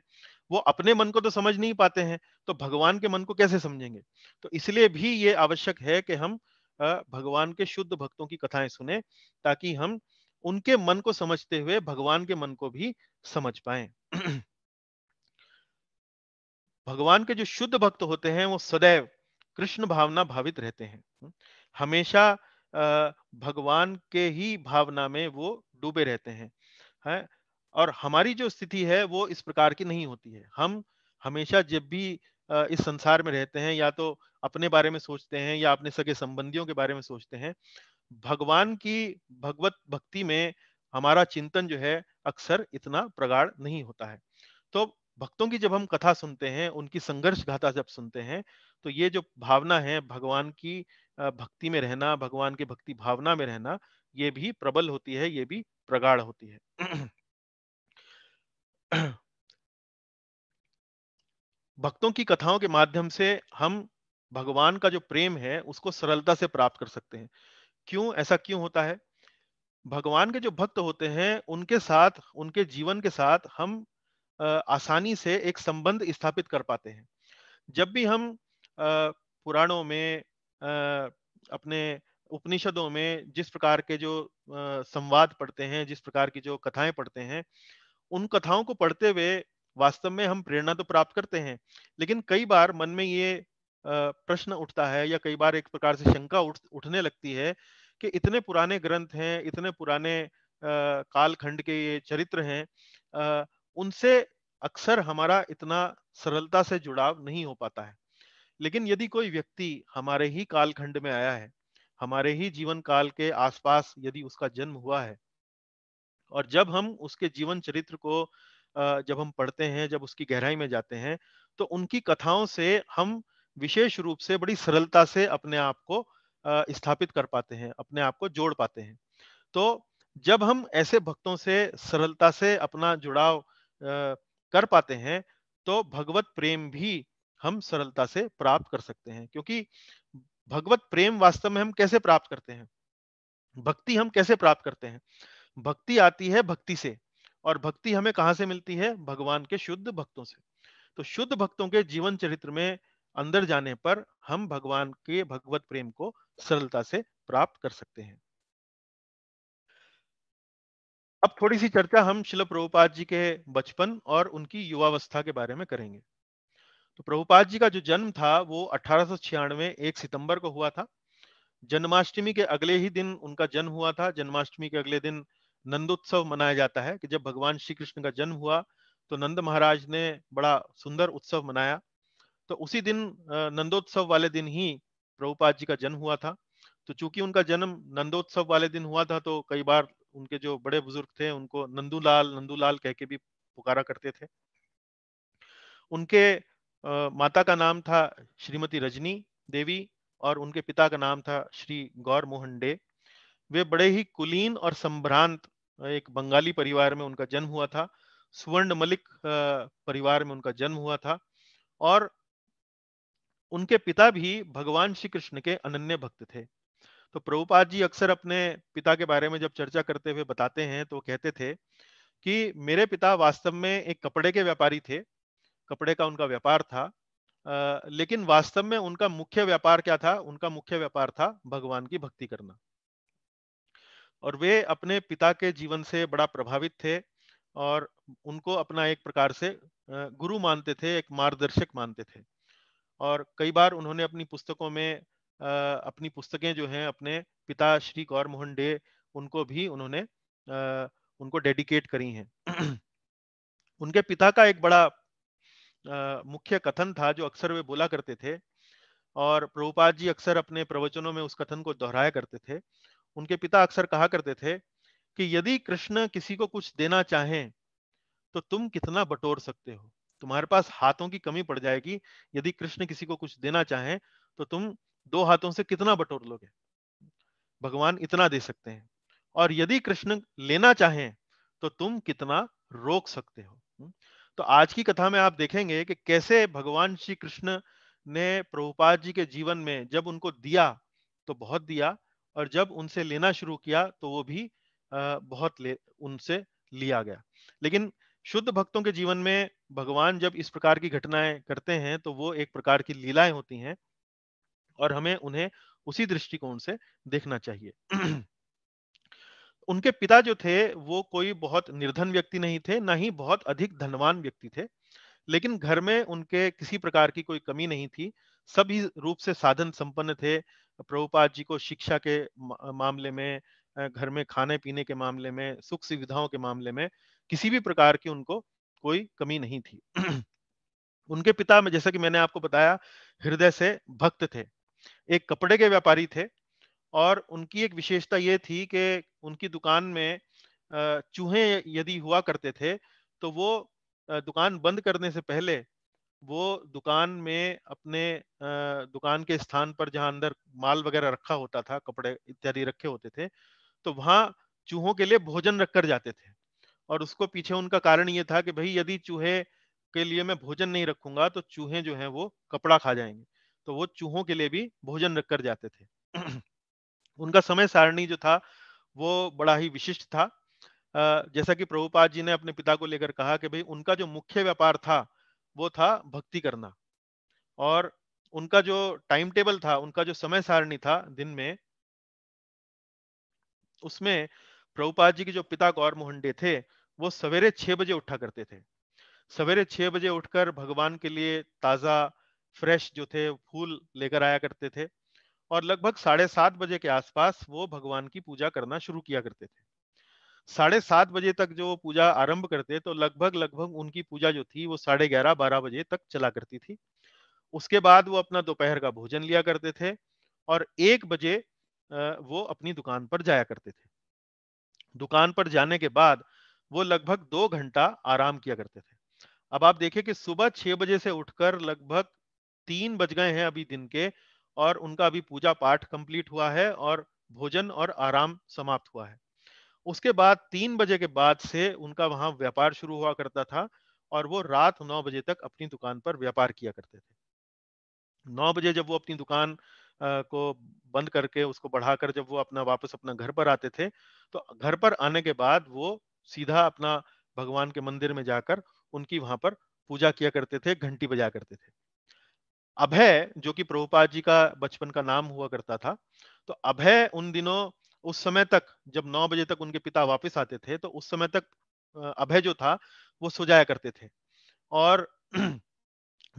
वो अपने मन को तो समझ नहीं पाते हैं तो भगवान के मन को कैसे समझेंगे तो इसलिए भी ये आवश्यक है कि हम भगवान के शुद्ध भक्तों की कथाएं सुने ताकि हम उनके मन को समझते हुए भगवान के मन को भी समझ पाए भगवान के जो शुद्ध भक्त होते हैं वो सदैव कृष्ण भावना भावित रहते हैं हमेशा भगवान के ही भावना में वो डूबे रहते हैं है? और हमारी जो स्थिति है वो इस प्रकार की नहीं होती है हम हमेशा जब भी इस संसार में रहते हैं या तो अपने बारे में सोचते हैं या अपने सगे संबंधियों के बारे में सोचते हैं भगवान की भगवत भक्ति में हमारा चिंतन जो है अक्सर इतना प्रगाढ़ नहीं होता है तो भक्तों की जब हम कथा सुनते हैं उनकी संघर्ष गाथा जब सुनते हैं तो ये जो भावना है भगवान की भक्ति में रहना भगवान की भक्ति भावना में रहना ये भी प्रबल होती है ये भी प्रगाढ़ होती है भक्तों की कथाओं के माध्यम से हम भगवान का जो प्रेम है उसको सरलता से प्राप्त कर सकते हैं क्यों ऐसा क्यों होता है भगवान के जो भक्त होते हैं उनके साथ उनके जीवन के साथ हम आसानी से एक संबंध स्थापित कर पाते हैं जब भी हम पुराणों में अपने उपनिषदों में जिस प्रकार के जो संवाद पढ़ते हैं जिस प्रकार की जो कथाएं पढ़ते हैं उन कथाओं को पढ़ते हुए वास्तव में हम प्रेरणा तो प्राप्त करते हैं लेकिन कई बार मन में ये प्रश्न उठता है या कई बार एक प्रकार से शंका उठ, उठने लगती है कि इतने पुराने ग्रंथ हैं इतने पुराने कालखंड के ये चरित्र हैं उनसे अक्सर हमारा इतना सरलता से जुड़ाव नहीं हो पाता है लेकिन यदि कोई व्यक्ति हमारे ही कालखंड में आया है हमारे ही जीवन काल के आसपास यदि उसका जन्म हुआ है और जब हम उसके जीवन चरित्र को जब हम पढ़ते हैं जब उसकी गहराई में जाते हैं तो उनकी कथाओं से हम विशेष रूप से बड़ी सरलता से अपने आप को स्थापित कर पाते हैं अपने आप को जोड़ पाते हैं तो जब हम ऐसे भक्तों से सरलता से अपना जुड़ाव कर पाते हैं तो भगवत प्रेम भी हम सरलता से प्राप्त कर सकते हैं क्योंकि भगवत प्रेम वास्तव में हम कैसे प्राप्त करते हैं भक्ति हम कैसे प्राप्त करते हैं भक्ति आती है भक्ति से और भक्ति हमें कहाँ से मिलती है भगवान के शुद्ध भक्तों से तो शुद्ध भक्तों के जीवन चरित्र में अंदर जाने पर हम भगवान के भगवत प्रेम को सरलता से प्राप्त कर सकते हैं अब थोड़ी सी चर्चा हम शिल प्रभुपाद जी के बचपन और उनकी युवावस्था के बारे में करेंगे तो प्रभुपाद जी का जो जन्म था वो अठारह एक सितंबर को हुआ था जन्माष्टमी के अगले ही दिन उनका जन्म हुआ था जन्माष्टमी के अगले दिन नंदोत्सव मनाया जाता है कि जब भगवान श्री कृष्ण का जन्म हुआ तो नंद महाराज ने बड़ा सुंदर उत्सव मनाया तो उसी दिन नंदोत्सव वाले दिन ही प्रभुपाद जी का जन्म हुआ था तो चूंकि उनका जन्म नंदोत्सव वाले दिन हुआ था तो कई बार उनके जो बड़े बुजुर्ग थे उनको नंदूलाल नंदूलाल कह के भी पुकारा करते थे उनके आ, माता का नाम था श्रीमती रजनी देवी और उनके पिता का नाम था श्री गौर मोहन डे वे बड़े ही कुलीन और संभ्रांत एक बंगाली परिवार में उनका जन्म हुआ था सुवर्ण मलिक परिवार में उनका जन्म हुआ था और उनके पिता भी भगवान श्री कृष्ण के अनन्य भक्त थे तो प्रभुपाद जी अक्सर अपने पिता के बारे में जब चर्चा करते हुए बताते हैं तो कहते थे कि मेरे पिता वास्तव में एक कपड़े के व्यापारी थे कपड़े का उनका व्यापार था आ, लेकिन वास्तव में उनका मुख्य व्यापार क्या था उनका मुख्य व्यापार था भगवान की भक्ति करना और वे अपने पिता के जीवन से बड़ा प्रभावित थे और उनको अपना एक प्रकार से गुरु मानते थे एक मार्गदर्शक मानते थे और कई बार उन्होंने अपनी पुस्तकों में आ, अपनी पुस्तकें जो हैं अपने पिता श्री गौर मोहन डे उनको भी उन्होंने आ, उनको डेडिकेट करी हैं उनके पिता का एक बड़ा मुख्य कथन था जो अक्सर वे बोला करते थे और प्रभुपाद जी अक्सर अपने प्रवचनों में उस कथन को दोहराया करते थे उनके पिता अक्सर कहा करते थे कि यदि कृष्ण किसी को कुछ देना चाहें तो तुम कितना बटोर सकते हो तुम्हारे पास हाथों की कमी पड़ जाएगी यदि कृष्ण किसी को कुछ देना चाहें तो तुम दो हाथों से कितना बटोर लोगे भगवान इतना दे सकते हैं और यदि कृष्ण लेना चाहें तो तुम कितना रोक सकते हो हम्म, तो आज की कथा में आप देखेंगे कि कैसे भगवान श्री कृष्ण ने प्रभुपाद जी के जीवन में जब उनको दिया तो बहुत दिया और जब उनसे लेना शुरू किया तो वो भी बहुत ले उनसे लिया गया लेकिन शुद्ध भक्तों के जीवन में भगवान जब इस प्रकार की घटनाएं करते हैं तो वो एक प्रकार की लीलाएं होती हैं और हमें उन्हें उसी दृष्टिकोण से देखना चाहिए उनके पिता जो थे वो कोई बहुत निर्धन व्यक्ति नहीं थे ना ही बहुत अधिक धनवान व्यक्ति थे लेकिन घर में उनके किसी प्रकार की कोई कमी नहीं थी सभी रूप से साधन संपन्न थे प्रभुपाद जी को शिक्षा के मामले में घर में खाने पीने के मामले में सुख सुविधाओं के मामले में किसी भी प्रकार की उनको कोई कमी नहीं थी उनके पिता में जैसा कि मैंने आपको बताया हृदय से भक्त थे एक कपड़े के व्यापारी थे और उनकी एक विशेषता ये थी कि उनकी दुकान में चूहे यदि हुआ करते थे तो वो दुकान बंद करने से पहले वो दुकान में अपने दुकान के स्थान पर जहां अंदर माल वगैरह रखा होता था कपड़े इत्यादि रखे होते थे तो वहां चूहों के लिए भोजन रख कर जाते थे और उसको पीछे उनका कारण ये था कि भाई यदि चूहे के लिए मैं भोजन नहीं रखूंगा तो चूहे जो है वो कपड़ा खा जाएंगे तो वो चूहों के लिए भी भोजन रख कर जाते थे उनका समय सारणी जो था वो बड़ा ही विशिष्ट था जैसा कि प्रभुपाद जी ने अपने पिता को लेकर कहा कि भाई उनका जो मुख्य व्यापार था वो था भक्ति करना और उनका जो टाइम टेबल था उनका जो समय सारणी था दिन में उसमें प्रभुपाद जी के जो पिता गौर मोहंडे थे वो सवेरे छह बजे उठा करते थे सवेरे छह बजे उठकर भगवान के लिए ताजा फ्रेश जो थे फूल लेकर आया करते थे और लगभग साढ़े सात बजे के आसपास वो भगवान की पूजा करना शुरू किया करते थे साढ़े सात बजे तक जो पूजा आरंभ करते तो लगभग लगभग उनकी पूजा जो थी वो साढ़े ग्यारह बारह बजे तक चला करती थी उसके बाद वो अपना दोपहर का भोजन लिया करते थे और एक बजे वो अपनी दुकान पर जाया करते थे दुकान पर जाने के बाद वो लगभग दो घंटा आराम किया करते थे अब आप देखे कि सुबह छह बजे से उठकर लगभग तीन बज गए हैं अभी दिन के और उनका अभी पूजा पाठ कंप्लीट हुआ है और भोजन और आराम समाप्त हुआ है उसके बाद तीन बजे के बाद से उनका वहां व्यापार शुरू हुआ करता था और वो रात नौ बजे तक अपनी दुकान पर व्यापार किया करते थे नौ बजे जब वो अपनी दुकान को बंद करके उसको बढ़ाकर जब वो अपना वापस अपना घर पर आते थे तो घर पर आने के बाद वो सीधा अपना भगवान के मंदिर में जाकर उनकी वहां पर पूजा किया करते थे घंटी बजा करते थे अभय जो कि प्रभुपाद जी का बचपन का नाम हुआ करता था तो अभय उन दिनों उस समय तक जब नौ बजे तक उनके पिता वापस आते थे तो उस समय तक अभय जो था वो सो जाया करते थे और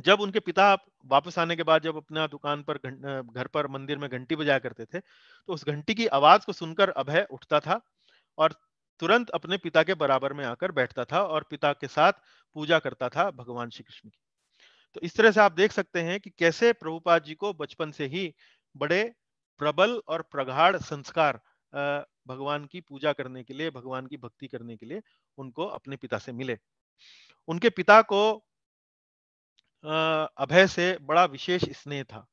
जब उनके पिता वापस आने के बाद जब अपना दुकान पर घर पर मंदिर में घंटी बजाया करते थे तो उस घंटी की आवाज को सुनकर अभय उठता था और तुरंत अपने पिता के बराबर में आकर बैठता था और पिता के साथ पूजा करता था भगवान श्री कृष्ण की तो इस तरह से आप देख सकते हैं कि कैसे प्रभुपाद जी को बचपन से ही बड़े प्रबल और प्रगाढ़ संस्कार भगवान की पूजा करने के लिए भगवान की भक्ति करने के लिए उनको अपने पिता से मिले उनके पिता को अभय से बड़ा विशेष स्नेह था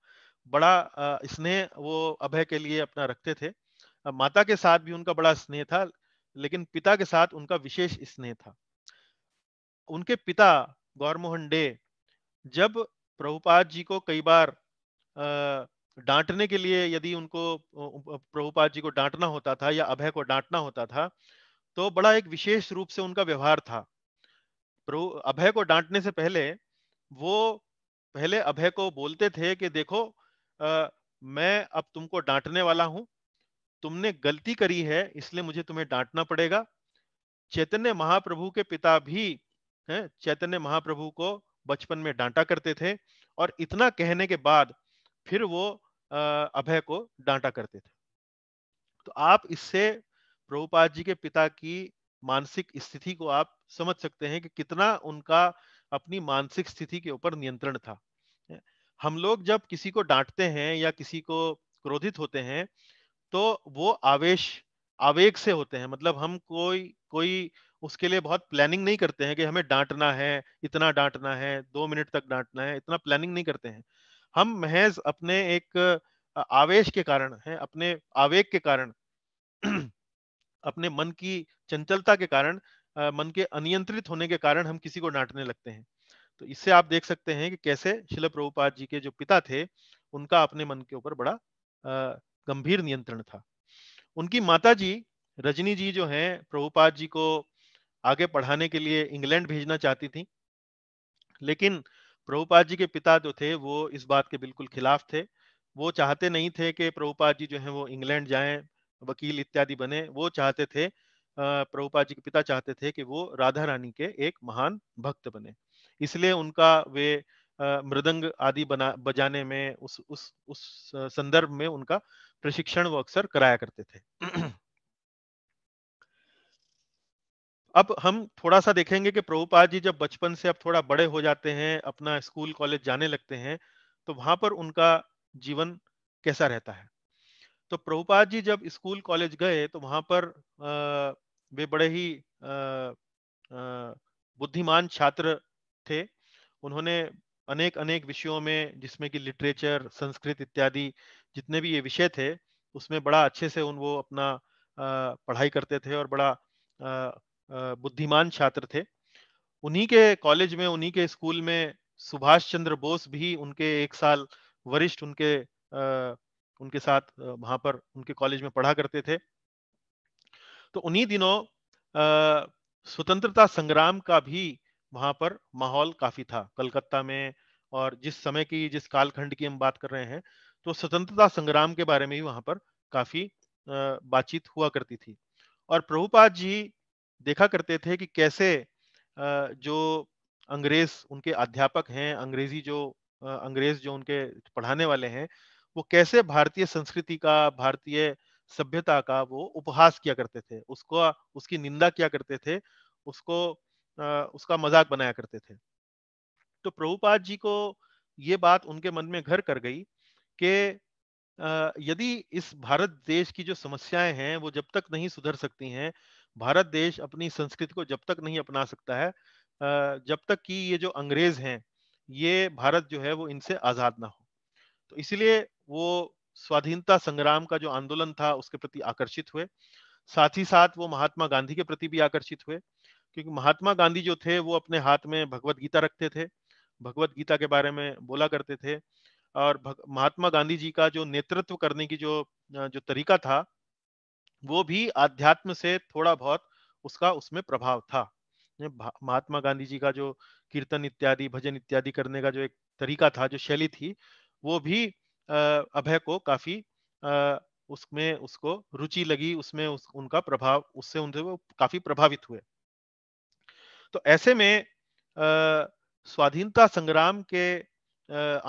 बड़ा स्नेह वो अभय के लिए अपना रखते थे माता के साथ भी उनका बड़ा स्नेह था लेकिन पिता के साथ उनका विशेष स्नेह था उनके पिता गौरमोहन डे जब प्रभुपाद जी को कई बार डांटने के लिए यदि उनको प्रभुपाद जी को डांटना होता था या अभय को डांटना होता था तो बड़ा एक विशेष रूप से उनका व्यवहार था प्रभु अभय को डांटने से पहले वो पहले अभय को बोलते थे कि देखो आ, मैं अब तुमको डांटने वाला हूं तुमने गलती करी है इसलिए मुझे तुम्हें डांटना पड़ेगा चैतन्य महाप्रभु के पिता भी है चैतन्य महाप्रभु को बचपन में डांटा करते थे और इतना कहने के बाद फिर वो अभय को डांटा करते थे तो आप इससे प्रभुपाद जी के पिता की मानसिक स्थिति को आप समझ सकते हैं कि कितना उनका अपनी मानसिक स्थिति के ऊपर नियंत्रण था हम लोग जब किसी को डांटते हैं या किसी को क्रोधित होते हैं तो वो आवेश आवेग से होते हैं मतलब हम कोई कोई उसके लिए बहुत प्लानिंग नहीं करते हैं कि हमें डांटना है इतना डांटना है दो मिनट तक डांटना है इतना प्लानिंग नहीं करते हैं हम महज अपने एक आवेश के कारण है अपने आवेग के कारण अपने मन की चंचलता के कारण मन के अनियंत्रित होने के कारण हम किसी को डांटने लगते हैं तो इससे आप देख सकते हैं कि कैसे शिल प्रभुपाद जी के जो पिता थे उनका अपने मन के ऊपर बड़ा गंभीर नियंत्रण था उनकी माता जी रजनी जी जो हैं प्रभुपाद जी को आगे पढ़ाने के लिए इंग्लैंड भेजना चाहती थी लेकिन प्रभुपाद जी के पिता जो थे वो इस बात के बिल्कुल खिलाफ थे वो चाहते नहीं थे कि प्रभुपाद जी जो हैं वो इंग्लैंड जाएं वकील इत्यादि बने वो चाहते थे प्रभुपा जी के पिता चाहते थे कि वो राधा रानी के एक महान भक्त बने इसलिए उनका वे मृदंग आदि बना बजाने में उस उस उस संदर्भ में उनका प्रशिक्षण वो अक्सर कराया करते थे अब हम थोड़ा सा देखेंगे कि प्रभुपाद जी जब बचपन से अब थोड़ा बड़े हो जाते हैं अपना स्कूल कॉलेज जाने लगते हैं तो वहां पर उनका जीवन कैसा रहता है तो प्रभुपाद जी जब स्कूल कॉलेज गए तो वहां पर आ, वे बड़े ही बुद्धिमान छात्र थे उन्होंने अनेक अनेक विषयों में जिसमें कि लिटरेचर संस्कृत इत्यादि जितने भी ये विषय थे उसमें बड़ा अच्छे से उन वो अपना पढ़ाई करते थे और बड़ा बुद्धिमान छात्र थे उन्हीं के कॉलेज में उन्हीं के स्कूल में सुभाष चंद्र बोस भी उनके एक साल वरिष्ठ उनके उनके साथ वहां पर उनके कॉलेज में पढ़ा करते थे तो उन्हीं दिनों स्वतंत्रता संग्राम का भी वहां पर माहौल काफ़ी था कलकत्ता में और जिस समय की जिस कालखंड की हम बात कर रहे हैं तो स्वतंत्रता संग्राम के बारे में भी वहां पर काफ़ी बातचीत हुआ करती थी और प्रभुपाद जी देखा करते थे कि कैसे जो अंग्रेज उनके अध्यापक हैं अंग्रेजी जो अंग्रेज जो उनके पढ़ाने वाले हैं वो कैसे भारतीय संस्कृति का भारतीय सभ्यता का वो उपहास किया करते थे उसको उसकी निंदा किया करते थे उसको उसका मजाक बनाया करते थे तो प्रभुपाद जी को ये बात उनके मन में घर कर गई कि यदि इस भारत देश की जो समस्याएं हैं वो जब तक नहीं सुधर सकती हैं भारत देश अपनी संस्कृति को जब तक नहीं अपना सकता है जब तक कि ये जो अंग्रेज हैं ये भारत जो है वो इनसे आज़ाद ना हो तो इसलिए वो स्वाधीनता संग्राम का जो आंदोलन था उसके प्रति आकर्षित हुए साथ ही साथ वो महात्मा गांधी के प्रति भी आकर्षित हुए क्योंकि महात्मा गांधी जो थे वो अपने हाथ में भगवत गीता रखते थे भगवत गीता के बारे में बोला करते थे और महात्मा गांधी जी का जो नेतृत्व करने की जो जो तरीका था वो भी आध्यात्म से थोड़ा बहुत उसका उसमें प्रभाव था महात्मा गांधी जी का जो कीर्तन इत्यादि भजन इत्यादि करने का जो एक तरीका था जो शैली थी वो भी अभय को काफी उसमें उसको रुचि लगी उसमें उस, उनका प्रभाव उससे उनसे वो काफी प्रभावित हुए तो ऐसे में स्वाधीनता संग्राम के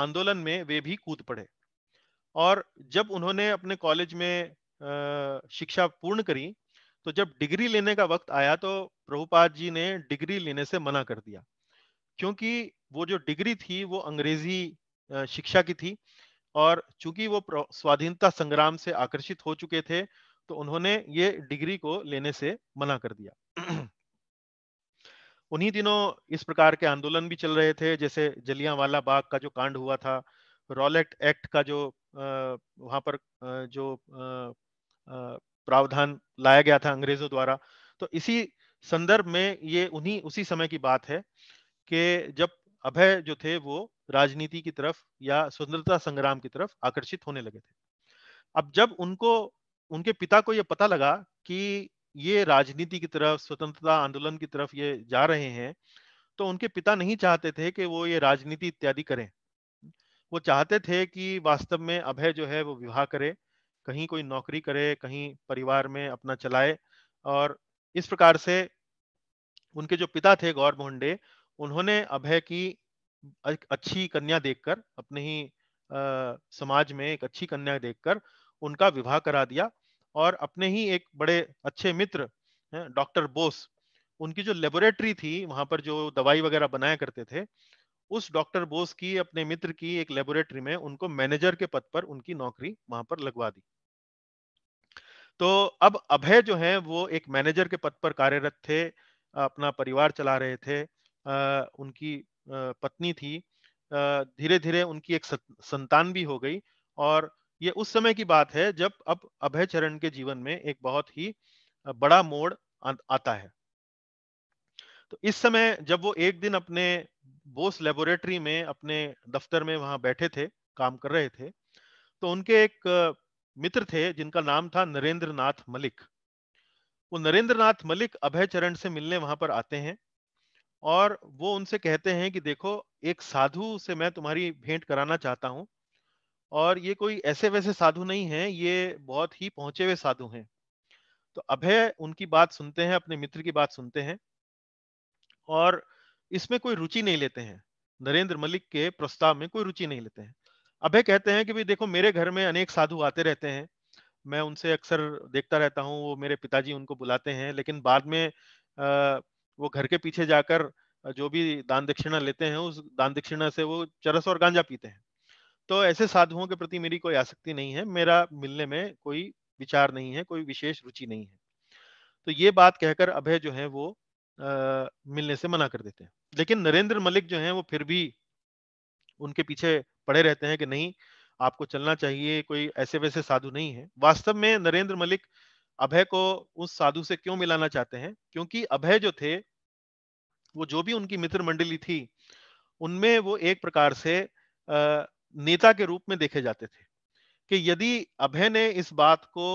आंदोलन में वे भी कूद पड़े और जब उन्होंने अपने कॉलेज में शिक्षा पूर्ण करी तो जब डिग्री लेने का वक्त आया तो प्रभुपाद जी ने डिग्री लेने से मना कर दिया क्योंकि वो जो डिग्री थी वो अंग्रेजी शिक्षा की थी और चूंकि वो स्वाधीनता संग्राम से आकर्षित हो चुके थे तो उन्होंने ये डिग्री को लेने से मना कर दिया उन्हीं दिनों इस प्रकार के आंदोलन भी चल रहे थे जैसे जलियांवाला बाग का जो कांड हुआ था रॉलेट एक्ट का जो वहां पर जो प्रावधान लाया गया था अंग्रेजों द्वारा तो इसी संदर्भ में ये उन्हीं उसी समय की बात है कि जब अभय जो थे वो राजनीति की तरफ या स्वतंत्रता संग्राम की तरफ आकर्षित होने लगे थे अब जब उनको उनके पिता को ये पता लगा कि ये राजनीति की तरफ स्वतंत्रता आंदोलन की तरफ ये जा रहे हैं तो उनके पिता नहीं चाहते थे कि वो ये राजनीति इत्यादि करें वो चाहते थे कि वास्तव में अभय जो है वो विवाह करे कहीं कोई नौकरी करे कहीं परिवार में अपना चलाए और इस प्रकार से उनके जो पिता थे गौर मोहंडे उन्होंने अभय की अच्छी कन्या देखकर अपने ही आ, समाज में एक अच्छी कन्या देखकर उनका विवाह करा दिया और अपने ही एक बड़े अच्छे मित्र डॉक्टर बोस उनकी जो लेबोरेटरी थी वहां पर जो दवाई वगैरह बनाया करते थे उस डॉक्टर बोस की अपने मित्र की एक लेबोरेटरी में उनको मैनेजर के पद पर उनकी नौकरी वहां पर लगवा दी तो अब अभय जो है वो एक मैनेजर के पद पर कार्यरत थे अपना परिवार चला रहे थे उनकी पत्नी थी धीरे धीरे उनकी एक संतान भी हो गई और ये उस समय की बात है जब अब अभय चरण के जीवन में एक बहुत ही बड़ा मोड़ आता है तो इस समय जब वो एक दिन अपने बोस लेबोरेटरी में अपने दफ्तर में वहां बैठे थे काम कर रहे थे तो उनके एक मित्र थे जिनका नाम था नरेंद्र नाथ मलिक वो नरेंद्र नाथ मलिक अभय चरण से मिलने वहां पर आते हैं और वो उनसे कहते हैं कि देखो एक साधु से मैं तुम्हारी भेंट कराना चाहता हूँ और ये कोई ऐसे वैसे साधु नहीं है ये बहुत ही पहुंचे हुए साधु हैं तो अभय उनकी बात सुनते हैं अपने मित्र की बात सुनते हैं और इसमें कोई रुचि नहीं लेते हैं नरेंद्र मलिक के प्रस्ताव में कोई रुचि नहीं लेते हैं अभय कहते हैं कि भाई देखो मेरे घर में अनेक साधु आते रहते हैं मैं उनसे अक्सर देखता रहता हूँ वो मेरे पिताजी उनको बुलाते हैं लेकिन बाद में आ, वो घर के पीछे जाकर जो भी दान दक्षिणा लेते हैं उस दान दक्षिणा से वो चरस और गांजा पीते हैं तो ऐसे साधुओं के प्रति मेरी कोई आसक्ति नहीं है मेरा मिलने में कोई विचार नहीं है कोई विशेष रुचि नहीं है तो ये बात कहकर अभय जो है वो आ, मिलने से मना कर देते हैं लेकिन नरेंद्र मलिक जो है वो फिर भी उनके पीछे पड़े रहते हैं कि नहीं आपको चलना चाहिए कोई ऐसे वैसे साधु नहीं है वास्तव में नरेंद्र मलिक अभय को उस साधु से क्यों मिलाना चाहते हैं क्योंकि अभय जो थे वो जो भी उनकी मित्र मंडली थी उनमें वो एक प्रकार से नेता के रूप में देखे जाते थे कि यदि अभय ने इस बात को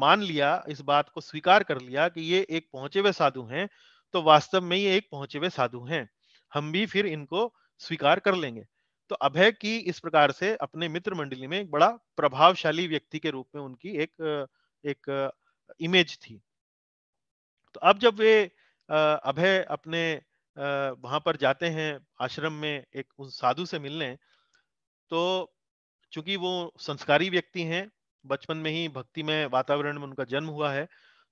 मान लिया इस बात को स्वीकार कर लिया कि ये एक पहुंचे हुए साधु हैं तो वास्तव में ये एक पहुंचे हुए साधु हैं हम भी फिर इनको स्वीकार कर लेंगे तो अभय की इस प्रकार से अपने मित्र मंडली में एक बड़ा प्रभावशाली व्यक्ति के रूप में उनकी एक एक इमेज थी तो अब जब वे अभय अपने वहां पर जाते हैं आश्रम में एक उन साधु से मिलने तो चूंकि वो संस्कारी व्यक्ति हैं बचपन में ही भक्ति में वातावरण में उनका जन्म हुआ है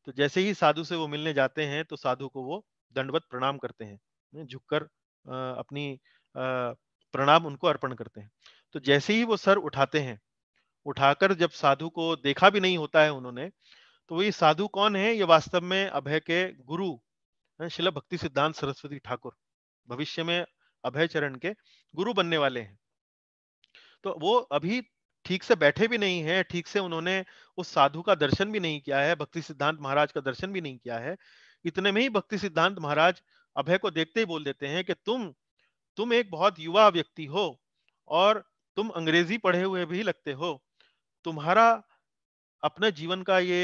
तो जैसे ही साधु से वो मिलने जाते हैं तो साधु को वो दंडवत प्रणाम करते हैं झुककर अपनी प्रणाम उनको अर्पण करते हैं तो जैसे ही वो सर उठाते हैं उठाकर जब साधु को देखा भी नहीं होता है उन्होंने तो ये साधु कौन है ये वास्तव में अभय के गुरु शिला भक्ति सिद्धांत सरस्वती ठाकुर भविष्य में अभय चरण के गुरु बनने वाले हैं तो वो अभी ठीक से बैठे भी नहीं है ठीक से उन्होंने उस साधु का दर्शन भी नहीं किया है भक्ति सिद्धांत महाराज का दर्शन भी नहीं किया है इतने में ही भक्ति सिद्धांत महाराज अभय को देखते ही बोल देते हैं कि तुम तुम एक बहुत युवा व्यक्ति हो और तुम अंग्रेजी पढ़े हुए भी लगते हो तुम्हारा अपने जीवन का ये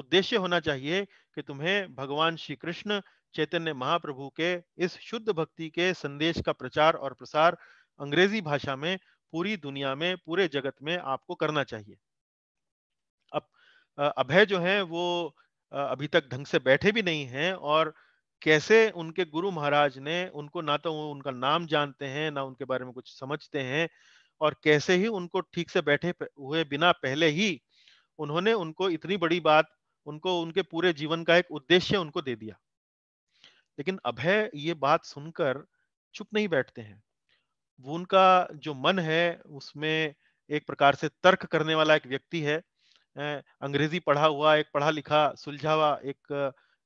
उद्देश्य होना चाहिए कि तुम्हें भगवान श्री कृष्ण चैतन्य महाप्रभु के इस शुद्ध भक्ति के संदेश का प्रचार और प्रसार अंग्रेजी भाषा में पूरी दुनिया में पूरे जगत में आपको करना चाहिए अब अभय जो है वो अभी तक ढंग से बैठे भी नहीं हैं और कैसे उनके गुरु महाराज ने उनको ना तो उनका नाम जानते हैं ना उनके बारे में कुछ समझते हैं और कैसे ही उनको ठीक से बैठे हुए बिना पहले ही उन्होंने उनको इतनी बड़ी बात उनको उनके पूरे जीवन का एक उद्देश्य उनको दे दिया लेकिन अभय ये बात सुनकर चुप नहीं बैठते हैं वो उनका जो मन है उसमें एक प्रकार से तर्क करने वाला एक व्यक्ति है अंग्रेजी पढ़ा हुआ एक पढ़ा लिखा सुलझावा एक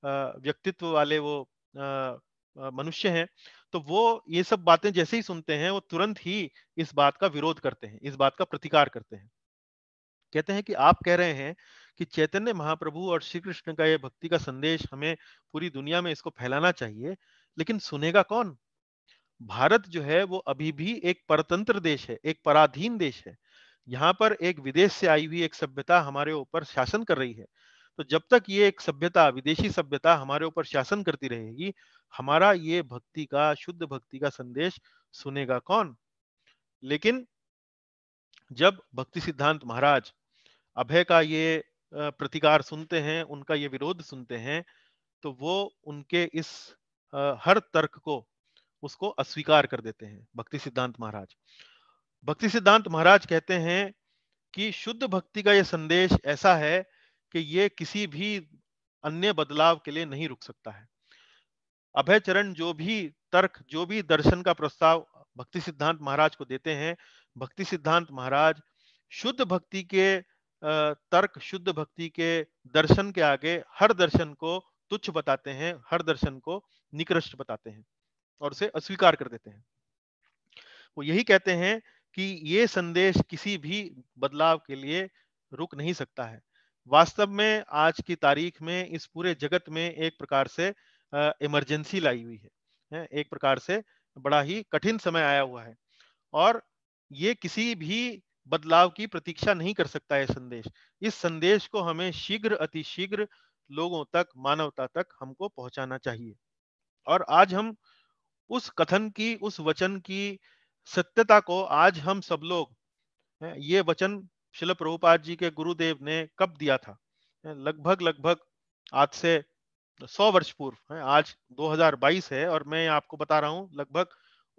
व्यक्तित्व वाले वो मनुष्य हैं तो वो ये सब बातें जैसे ही सुनते हैं वो तुरंत ही इस बात का विरोध करते हैं इस बात का प्रतिकार करते हैं कहते हैं कि आप कह रहे हैं कि चैतन्य महाप्रभु और श्री कृष्ण का ये भक्ति का संदेश हमें पूरी दुनिया में इसको फैलाना चाहिए लेकिन सुनेगा कौन भारत जो है वो अभी भी एक परतंत्र देश है एक पराधीन देश है यहाँ पर एक विदेश से आई हुई एक सभ्यता हमारे ऊपर शासन कर रही है तो जब तक ये एक सभ्यता विदेशी सभ्यता हमारे ऊपर शासन करती रहेगी हमारा ये भक्ति का शुद्ध भक्ति का संदेश सुनेगा कौन लेकिन जब भक्ति सिद्धांत महाराज अभय का ये प्रतिकार सुनते हैं उनका ये विरोध सुनते हैं तो वो उनके इस हर तर्क को उसको अस्वीकार कर देते हैं भक्ति सिद्धांत महाराज भक्ति सिद्धांत महाराज कहते हैं कि शुद्ध भक्ति का यह संदेश ऐसा है कि ये किसी भी अन्य बदलाव के लिए नहीं रुक सकता है अभय चरण जो भी तर्क जो भी दर्शन का प्रस्ताव भक्ति सिद्धांत महाराज को देते हैं भक्ति सिद्धांत महाराज शुद्ध भक्ति के तर्क शुद्ध भक्ति के दर्शन के आगे हर दर्शन को तुच्छ बताते हैं हर दर्शन को निकृष्ट बताते हैं और उसे अस्वीकार कर देते हैं वो यही कहते हैं कि ये संदेश किसी भी बदलाव के लिए रुक नहीं सकता है वास्तव में आज की तारीख में इस पूरे जगत में एक प्रकार से इमरजेंसी लाई हुई है एक प्रकार से बड़ा ही कठिन समय आया हुआ है और ये किसी भी बदलाव की प्रतीक्षा नहीं कर सकता है संदेश इस संदेश को हमें शीघ्र अतिशीघ्र लोगों तक मानवता तक हमको पहुंचाना चाहिए और आज हम उस कथन की उस वचन की सत्यता को आज हम सब लोग ये वचन शिल प्रभुपाद जी के गुरुदेव ने कब दिया था लगभग लगभग आज से सौ वर्ष पूर्व है आज 2022 है और मैं आपको बता रहा हूँ लगभग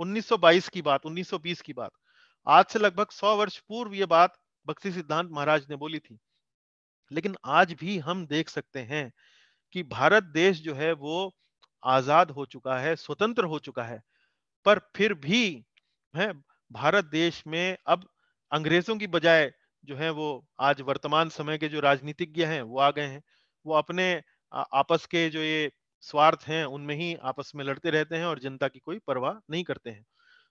1922 की बात 1920 की बात आज से लगभग सौ वर्ष पूर्व ये बात भक्ति सिद्धांत महाराज ने बोली थी लेकिन आज भी हम देख सकते हैं कि भारत देश जो है वो आजाद हो चुका है स्वतंत्र हो चुका है पर फिर भी है भारत देश में अब अंग्रेजों की बजाय जो है वो आज वर्तमान समय के जो राजनीतिज्ञ हैं वो आ गए हैं वो अपने आपस के जो ये स्वार्थ हैं उनमें ही आपस में लड़ते रहते हैं और जनता की कोई परवाह नहीं करते हैं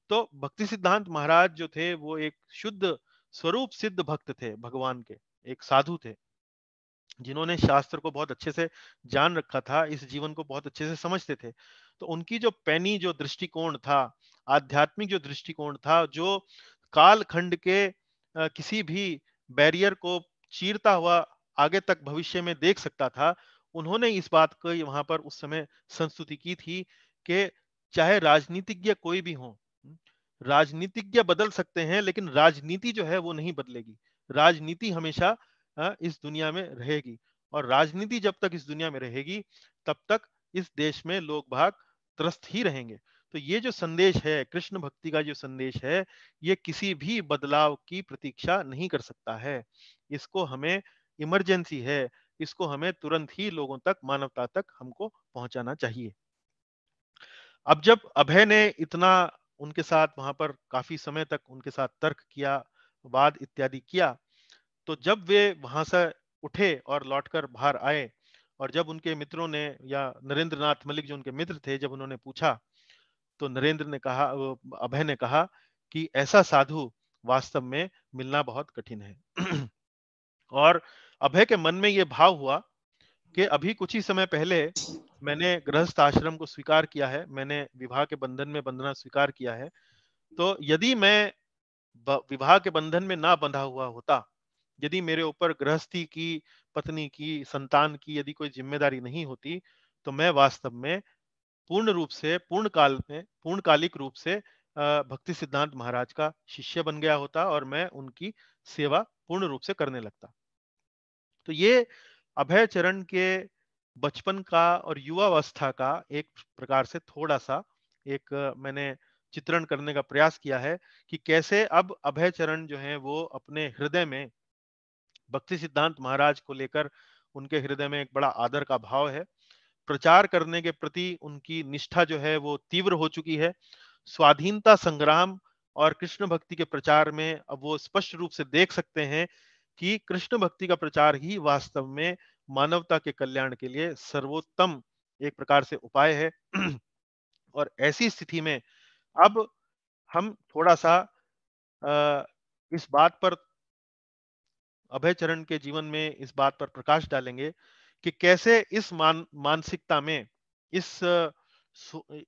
तो भक्ति सिद्धांत महाराज जो थे वो एक शुद्ध स्वरूप सिद्ध भक्त थे भगवान के एक साधु थे जिन्होंने शास्त्र को बहुत अच्छे से जान रखा था इस जीवन को बहुत अच्छे से समझते थे तो उनकी जो पैनी जो दृष्टिकोण था आध्यात्मिक जो दृष्टिकोण था जो कालखंड के किसी भी बैरियर को चीरता हुआ आगे तक भविष्य में देख सकता था उन्होंने इस बात को वहां पर उस समय संस्तुति की थी कि चाहे राजनीतिज्ञ कोई भी हो राजनीतिज्ञ बदल सकते हैं लेकिन राजनीति जो है वो नहीं बदलेगी राजनीति हमेशा इस दुनिया में रहेगी और राजनीति जब तक इस दुनिया में रहेगी तब तक इस देश में लोग भाग त्रस्त ही रहेंगे तो ये जो संदेश है कृष्ण भक्ति का जो संदेश है ये किसी भी बदलाव की प्रतीक्षा नहीं कर सकता है इसको हमें इमरजेंसी है इसको हमें तुरंत ही लोगों तक मानवता तक हमको पहुंचाना चाहिए अब जब अभय ने इतना उनके साथ वहां पर काफी समय तक उनके साथ तर्क किया वाद इत्यादि किया तो जब वे वहां से उठे और लौटकर बाहर आए और जब उनके मित्रों ने या नरेंद्र नाथ मलिक जो उनके मित्र थे जब उन्होंने पूछा तो नरेंद्र ने कहा अभय ने कहा कि ऐसा साधु वास्तव में मिलना बहुत कठिन है और अभय के मन में यह भाव हुआ कि अभी कुछ ही समय पहले मैंने गृहस्थ आश्रम को स्वीकार किया है मैंने विवाह के बंधन में बंधना स्वीकार किया है तो यदि मैं विवाह के बंधन में ना बंधा हुआ होता यदि मेरे ऊपर गृहस्थी की पत्नी की संतान की यदि कोई जिम्मेदारी नहीं होती तो मैं वास्तव में पूर्ण रूप से पूर्ण काल में पूर्णकालिक रूप से भक्ति सिद्धांत महाराज का शिष्य बन गया होता और मैं उनकी सेवा पूर्ण रूप से करने लगता तो ये अभय चरण के बचपन का और युवावस्था का एक प्रकार से थोड़ा सा एक मैंने चित्रण करने का प्रयास किया है कि कैसे अब अभय चरण जो है वो अपने हृदय में भक्ति सिद्धांत महाराज को लेकर उनके हृदय में एक बड़ा आदर का भाव है प्रचार करने के प्रति उनकी निष्ठा जो है वो तीव्र हो चुकी है स्वाधीनता संग्राम और कृष्ण भक्ति के प्रचार में अब वो स्पष्ट रूप से देख सकते हैं कि कृष्ण भक्ति का प्रचार ही वास्तव में मानवता के कल्याण के लिए सर्वोत्तम एक प्रकार से उपाय है और ऐसी स्थिति में अब हम थोड़ा सा इस बात पर अभय चरण के जीवन में इस बात पर प्रकाश डालेंगे कि कैसे इस मान मानसिकता में इस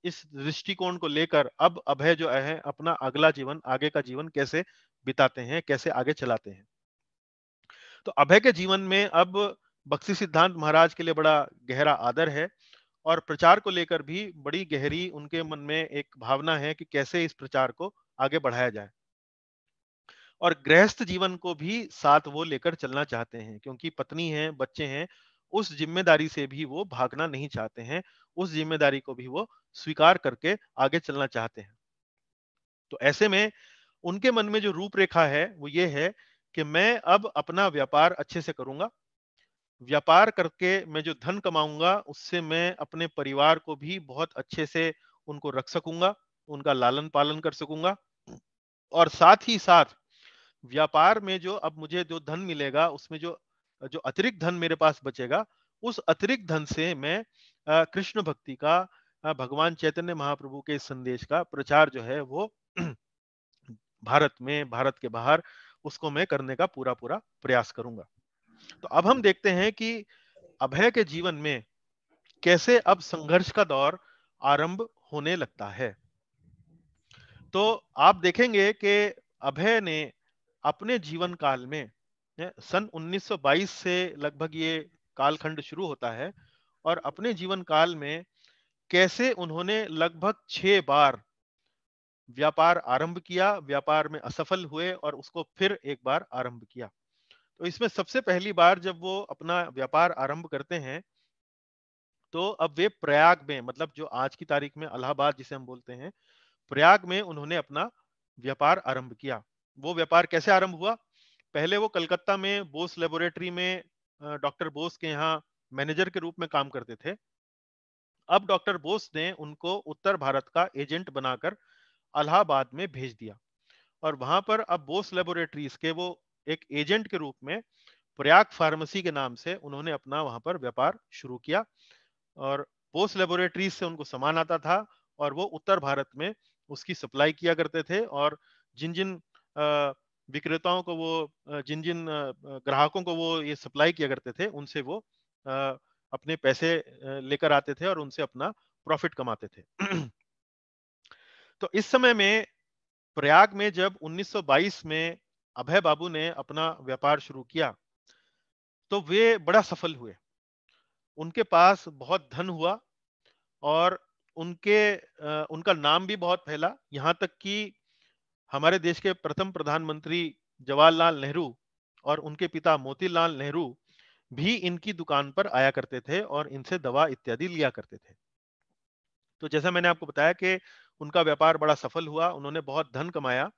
इस दृष्टिकोण को लेकर अब अभय जो है अपना अगला जीवन आगे का जीवन कैसे बिताते हैं कैसे आगे चलाते हैं तो अभय के जीवन में अब भक्ति सिद्धांत महाराज के लिए बड़ा गहरा आदर है और प्रचार को लेकर भी बड़ी गहरी उनके मन में एक भावना है कि कैसे इस प्रचार को आगे बढ़ाया जाए और गृहस्थ जीवन को भी साथ वो लेकर चलना चाहते हैं क्योंकि पत्नी है बच्चे हैं उस जिम्मेदारी से भी वो भागना नहीं चाहते हैं उस जिम्मेदारी को भी वो स्वीकार करके आगे चलना चाहते हैं तो ऐसे में उनके मन में जो रूपरेखा है वो ये है कि मैं अब अपना व्यापार अच्छे से करूंगा व्यापार करके मैं जो धन कमाऊंगा उससे मैं अपने परिवार को भी बहुत अच्छे से उनको रख सकूंगा उनका लालन पालन कर सकूंगा और साथ ही साथ व्यापार में जो अब मुझे जो धन मिलेगा उसमें जो जो अतिरिक्त धन मेरे पास बचेगा उस अतिरिक्त धन से मैं कृष्ण भक्ति का भगवान चैतन्य महाप्रभु के संदेश का प्रचार जो है वो भारत में भारत के बाहर उसको मैं करने का पूरा पूरा प्रयास करूंगा तो अब हम देखते हैं कि अभय के जीवन में कैसे अब संघर्ष का दौर आरंभ होने लगता है तो आप देखेंगे कि अभय ने अपने जीवन काल में सन 1922 से लगभग ये कालखंड शुरू होता है और अपने जीवन काल में कैसे उन्होंने लगभग छह बार व्यापार आरंभ किया व्यापार में असफल हुए और उसको फिर एक बार आरंभ किया तो इसमें सबसे पहली बार जब वो अपना व्यापार आरंभ करते हैं तो अब वे प्रयाग में मतलब जो आज की तारीख में अलाहाबाद जिसे हम बोलते हैं प्रयाग में उन्होंने अपना व्यापार आरंभ किया वो व्यापार कैसे आरंभ हुआ पहले वो कलकत्ता में बोस लेबोरेटरी में डॉक्टर बोस के यहाँ मैनेजर के रूप में काम करते थे अब डॉक्टर बोस ने उनको उत्तर भारत का एजेंट बनाकर अलाहाबाद में भेज दिया और वहां पर अब बोस लेबोरेटरीज के वो एक एजेंट के रूप में प्रयाग फार्मेसी के नाम से उन्होंने अपना वहां पर व्यापार शुरू किया और बोस लेबोरेटरीज से उनको सामान आता था और वो उत्तर भारत में उसकी सप्लाई किया करते थे और जिन जिन विक्रेताओं को वो जिन जिन ग्राहकों को वो ये सप्लाई किया करते थे उनसे वो अपने पैसे लेकर आते थे और उनसे अपना प्रॉफिट कमाते थे तो इस समय में प्रयाग में जब 1922 में अभय बाबू ने अपना व्यापार शुरू किया तो वे बड़ा सफल हुए उनके पास बहुत धन हुआ और उनके उनका नाम भी बहुत फैला यहाँ तक कि हमारे देश के प्रथम प्रधानमंत्री जवाहरलाल नेहरू और उनके पिता मोतीलाल नेहरू भी इनकी दुकान पर आया करते थे और इनसे दवा इत्यादि लिया करते थे तो जैसा मैंने आपको बताया कि उनका व्यापार बड़ा सफल हुआ उन्होंने बहुत धन कमाया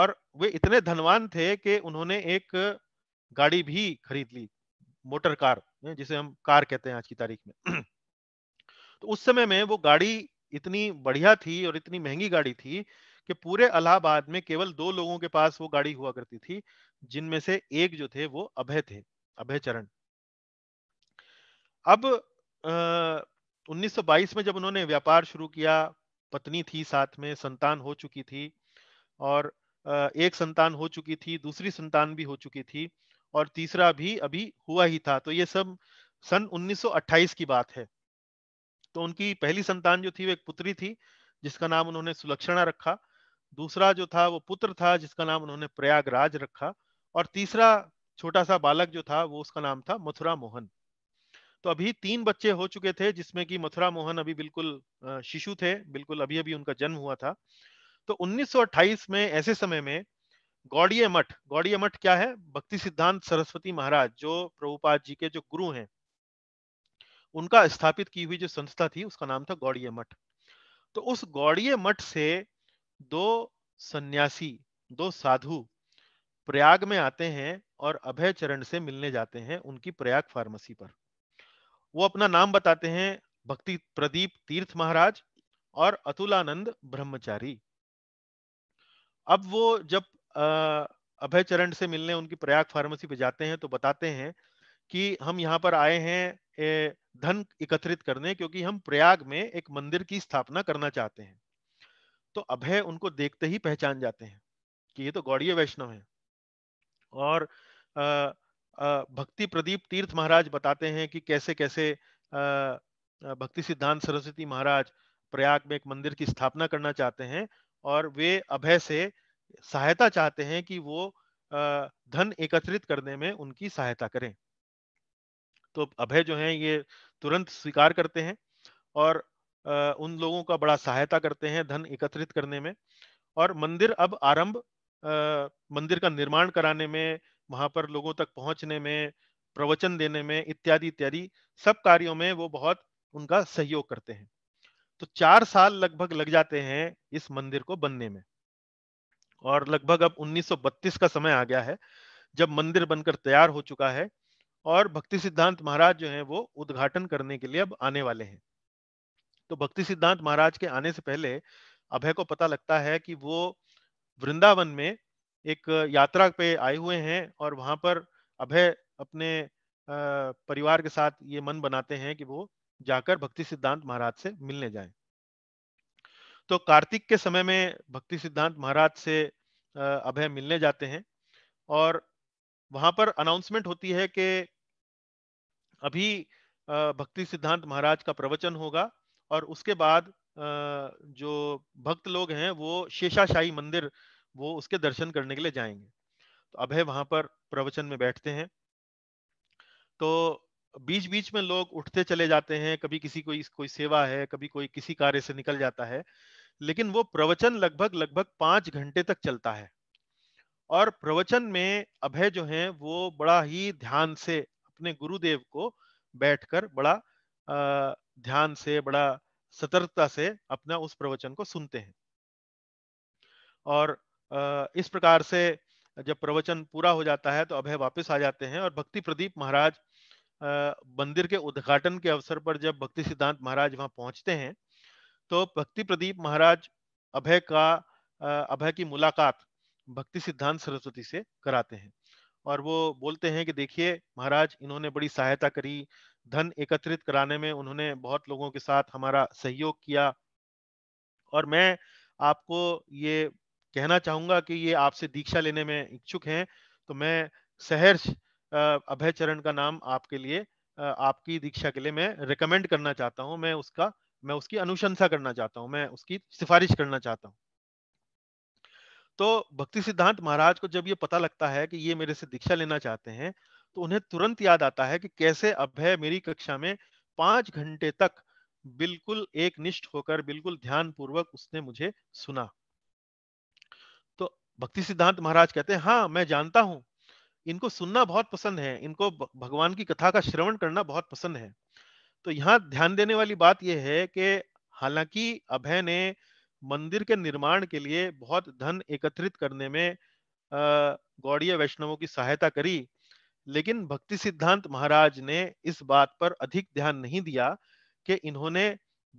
और वे इतने धनवान थे कि उन्होंने एक गाड़ी भी खरीद ली मोटर कार जिसे हम कार कहते हैं आज की तारीख में तो उस समय में वो गाड़ी इतनी बढ़िया थी और इतनी महंगी गाड़ी थी कि पूरे अलाहाबाद में केवल दो लोगों के पास वो गाड़ी हुआ करती थी जिनमें से एक जो थे वो अभय थे अभय चरण अब आ, 1922 में जब उन्होंने व्यापार शुरू किया पत्नी थी साथ में संतान हो चुकी थी और एक संतान हो चुकी थी दूसरी संतान भी हो चुकी थी और तीसरा भी अभी हुआ ही था तो ये सब सन 1928 की बात है तो उनकी पहली संतान जो थी वो एक पुत्री थी जिसका नाम उन्होंने सुलक्षणा रखा दूसरा जो था वो पुत्र था जिसका नाम उन्होंने प्रयागराज रखा और तीसरा छोटा सा बालक जो था वो उसका नाम था मथुरा मोहन तो अभी तीन बच्चे हो चुके थे जिसमें कि मथुरा मोहन अभी बिल्कुल शिशु थे बिल्कुल अभी अभी उनका जन्म हुआ था तो 1928 में ऐसे समय में गौड़ीय मठ गौड़ीय मठ क्या है भक्ति सिद्धांत सरस्वती महाराज जो प्रभुपाद जी के जो गुरु हैं उनका स्थापित की हुई जो संस्था थी उसका नाम था गौड़ीय मठ तो उस गौड़ीय मठ से दो सन्यासी दो साधु प्रयाग में आते हैं और अभय चरण से मिलने जाते हैं उनकी प्रयाग फार्मेसी पर वो अपना नाम बताते हैं भक्ति प्रदीप तीर्थ महाराज और अतुलानंद ब्रह्मचारी अब वो जब अभय चरण से मिलने उनकी प्रयाग फार्मेसी पे जाते हैं तो बताते हैं कि हम यहाँ पर आए हैं धन एकत्रित करने क्योंकि हम प्रयाग में एक मंदिर की स्थापना करना चाहते हैं तो अभय उनको देखते ही पहचान जाते हैं कि ये तो गौड़ीय वैष्णव है और आ, आ, भक्ति प्रदीप तीर्थ महाराज बताते हैं कि कैसे कैसे आ, भक्ति सिद्धांत सरस्वती महाराज प्रयाग में एक मंदिर की स्थापना करना चाहते हैं और वे अभय से सहायता चाहते हैं कि वो धन एकत्रित करने में उनकी सहायता करें तो अभय जो है ये तुरंत स्वीकार करते हैं और उन लोगों का बड़ा सहायता करते हैं धन एकत्रित करने में और मंदिर अब आरंभ मंदिर का निर्माण कराने में वहां पर लोगों तक पहुंचने में प्रवचन देने में इत्यादि इत्यादि सब कार्यों में वो बहुत उनका सहयोग करते हैं तो चार साल लगभग लग जाते हैं इस मंदिर को बनने में और लगभग अब 1932 का समय आ गया है जब मंदिर बनकर तैयार हो चुका है और भक्ति सिद्धांत महाराज जो है वो उद्घाटन करने के लिए अब आने वाले हैं तो भक्ति सिद्धांत महाराज के आने से पहले अभय को पता लगता है कि वो वृंदावन में एक यात्रा पे आए हुए हैं और वहां पर अभय अपने परिवार के साथ ये मन बनाते हैं कि वो जाकर भक्ति सिद्धांत महाराज से मिलने जाए तो कार्तिक के समय में भक्ति सिद्धांत महाराज से अभय मिलने जाते हैं और वहां पर अनाउंसमेंट होती है कि अभी भक्ति सिद्धांत महाराज का प्रवचन होगा और उसके बाद जो भक्त लोग हैं वो शेषाशाही मंदिर वो उसके दर्शन करने के लिए जाएंगे तो अभय वहां पर प्रवचन में बैठते हैं तो बीच बीच में लोग उठते चले जाते हैं कभी किसी कोई कोई सेवा है कभी कोई किसी कार्य से निकल जाता है लेकिन वो प्रवचन लगभग लगभग पांच घंटे तक चलता है और प्रवचन में अभय जो है वो बड़ा ही ध्यान से अपने गुरुदेव को बैठकर बड़ा ध्यान से बड़ा सतर्कता से अपना उस प्रवचन को सुनते हैं और इस प्रकार से जब प्रवचन पूरा हो जाता है तो अभय वापस आ जाते हैं और भक्ति प्रदीप महाराज मंदिर के उद्घाटन के अवसर पर जब भक्ति सिद्धांत महाराज वहां पहुंचते हैं तो भक्ति प्रदीप महाराज अभय का अभय की मुलाकात भक्ति सिद्धांत सरस्वती से कराते हैं और वो बोलते हैं कि देखिए महाराज इन्होंने बड़ी सहायता करी धन एकत्रित कराने में उन्होंने बहुत लोगों के साथ हमारा सहयोग किया और मैं आपको ये कहना चाहूंगा कि ये आपसे दीक्षा लेने में इच्छुक हैं तो मैं सहर्ष अभय चरण का नाम आपके लिए आपकी दीक्षा के लिए मैं रिकमेंड करना चाहता हूँ मैं उसका मैं उसकी अनुशंसा करना चाहता हूँ मैं उसकी सिफारिश करना चाहता हूँ तो भक्ति सिद्धांत महाराज को जब ये पता लगता है कि ये मेरे से दीक्षा लेना चाहते हैं तो उन्हें तुरंत याद आता है कि कैसे अभय मेरी कक्षा में पांच घंटे तक बिल्कुल एक निष्ठ होकर बिल्कुल ध्यान पूर्वक उसने मुझे सुना तो भक्ति सिद्धांत महाराज कहते हैं हाँ मैं जानता हूं इनको सुनना बहुत पसंद है इनको भगवान की कथा का श्रवण करना बहुत पसंद है तो यहाँ ध्यान देने वाली बात यह है कि हालांकि अभय ने मंदिर के निर्माण के लिए बहुत धन एकत्रित करने में गौड़ीय वैष्णवों की सहायता करी लेकिन भक्ति सिद्धांत महाराज ने इस बात पर अधिक ध्यान नहीं दिया कि इन्होंने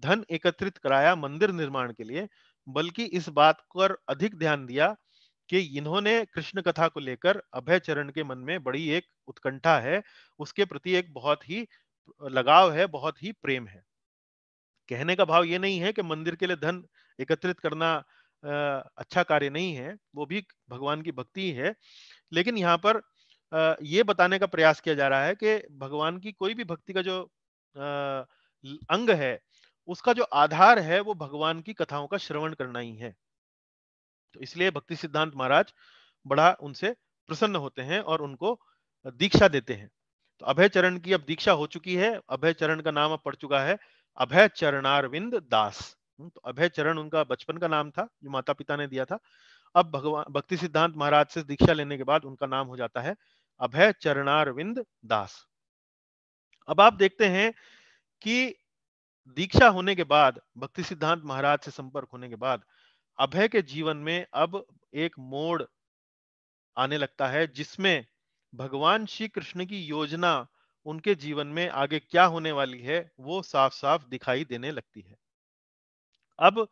धन एकत्रित कराया मंदिर निर्माण के लिए बल्कि इस बात पर अधिक ध्यान दिया कि इन्होंने कृष्ण कथा को लेकर अभय चरण के मन में बड़ी एक उत्कंठा है उसके प्रति एक बहुत ही लगाव है बहुत ही प्रेम है कहने का भाव ये नहीं है कि मंदिर के लिए धन एकत्रित करना अच्छा कार्य नहीं है वो भी भगवान की भक्ति है लेकिन यहाँ पर ये बताने का प्रयास किया जा रहा है कि भगवान की कोई भी भक्ति का जो अंग है उसका जो आधार है वो भगवान की कथाओं का श्रवण करना ही है तो इसलिए भक्ति सिद्धांत महाराज बड़ा उनसे प्रसन्न होते हैं और उनको दीक्षा देते हैं तो अभय चरण की अब दीक्षा हो चुकी है अभय चरण का नाम अब पड़ चुका है अभय चरणारविंद दास हम्म, तो अभय चरण उनका बचपन का नाम था जो माता पिता ने दिया था अब भगवान भक्ति सिद्धांत महाराज से दीक्षा लेने के बाद उनका नाम हो जाता है अभय चरणारविंद दास अब आप देखते हैं कि दीक्षा होने के बाद भक्ति सिद्धांत महाराज से संपर्क होने के बाद अभय के जीवन में अब एक मोड़ आने लगता है जिसमें भगवान श्री कृष्ण की योजना उनके जीवन में आगे क्या होने वाली है वो साफ साफ दिखाई देने लगती है अब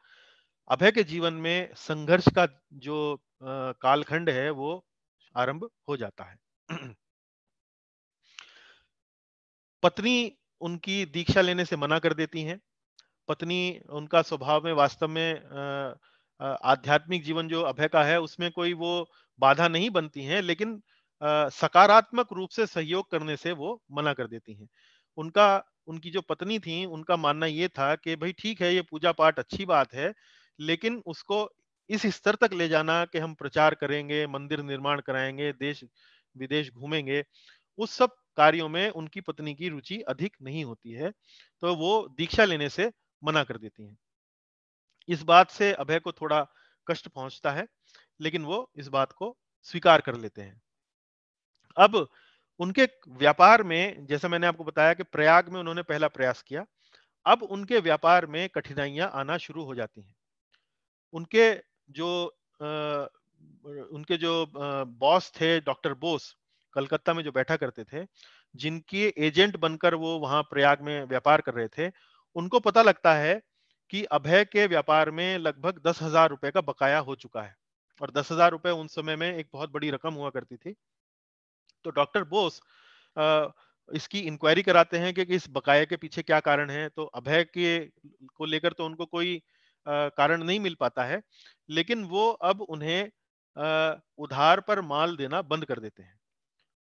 अभय के जीवन में संघर्ष का जो कालखंड है वो आरंभ हो जाता है पत्नी उनकी दीक्षा लेने से मना कर देती हैं पत्नी उनका स्वभाव में वास्तव में आध्यात्मिक जीवन जो अभय का है उसमें कोई वो बाधा नहीं बनती हैं लेकिन सकारात्मक रूप से सहयोग करने से वो मना कर देती हैं उनका उनकी जो पत्नी थी उनका मानना ये था कि भाई ठीक है ये पूजा पाठ अच्छी बात है लेकिन उसको इस स्तर तक ले जाना कि हम प्रचार करेंगे मंदिर निर्माण कराएंगे देश विदेश घूमेंगे उस सब कार्यों में उनकी पत्नी की रुचि अधिक नहीं होती है तो वो दीक्षा लेने से मना कर देती हैं इस बात से अभय को थोड़ा कष्ट पहुंचता है लेकिन वो इस बात को स्वीकार कर लेते हैं अब उनके व्यापार में जैसे मैंने आपको बताया कि प्रयाग में उन्होंने पहला प्रयास किया अब उनके व्यापार में कठिनाइयां आना शुरू हो जाती हैं उनके जो उनके जो बॉस थे डॉक्टर बोस कलकत्ता में जो बैठा करते थे जिनके एजेंट बनकर वो वहां प्रयाग में व्यापार कर रहे थे उनको पता लगता है कि अभय के व्यापार में लगभग दस हजार रुपए का बकाया हो चुका है और दस हजार रुपए उन समय में एक बहुत बड़ी रकम हुआ करती थी तो डॉक्टर बोस इसकी इंक्वायरी कराते हैं कि इस बकाया के पीछे क्या कारण है तो अभय के को लेकर तो उनको कोई कारण नहीं मिल पाता है लेकिन वो अब उन्हें उधार पर माल देना बंद कर देते हैं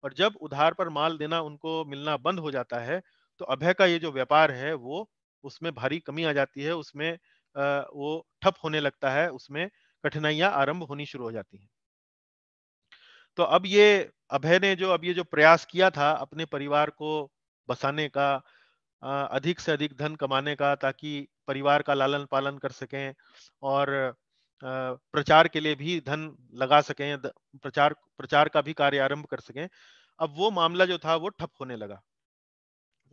और जब उधार पर माल देना उनको मिलना बंद हो जाता है तो अभय का ये जो व्यापार है वो उसमें भारी कमी आ जाती है उसमें वो ठप होने लगता है उसमें कठिनाइयां आरंभ होनी शुरू हो जाती हैं तो अब ये अभय ने जो अब ये जो प्रयास किया था अपने परिवार को बसाने का अधिक से अधिक धन कमाने का ताकि परिवार का लालन पालन कर सकें और प्रचार के लिए भी धन लगा सके प्रचार प्रचार का भी कार्य आरंभ कर सके अब वो मामला जो था वो ठप होने लगा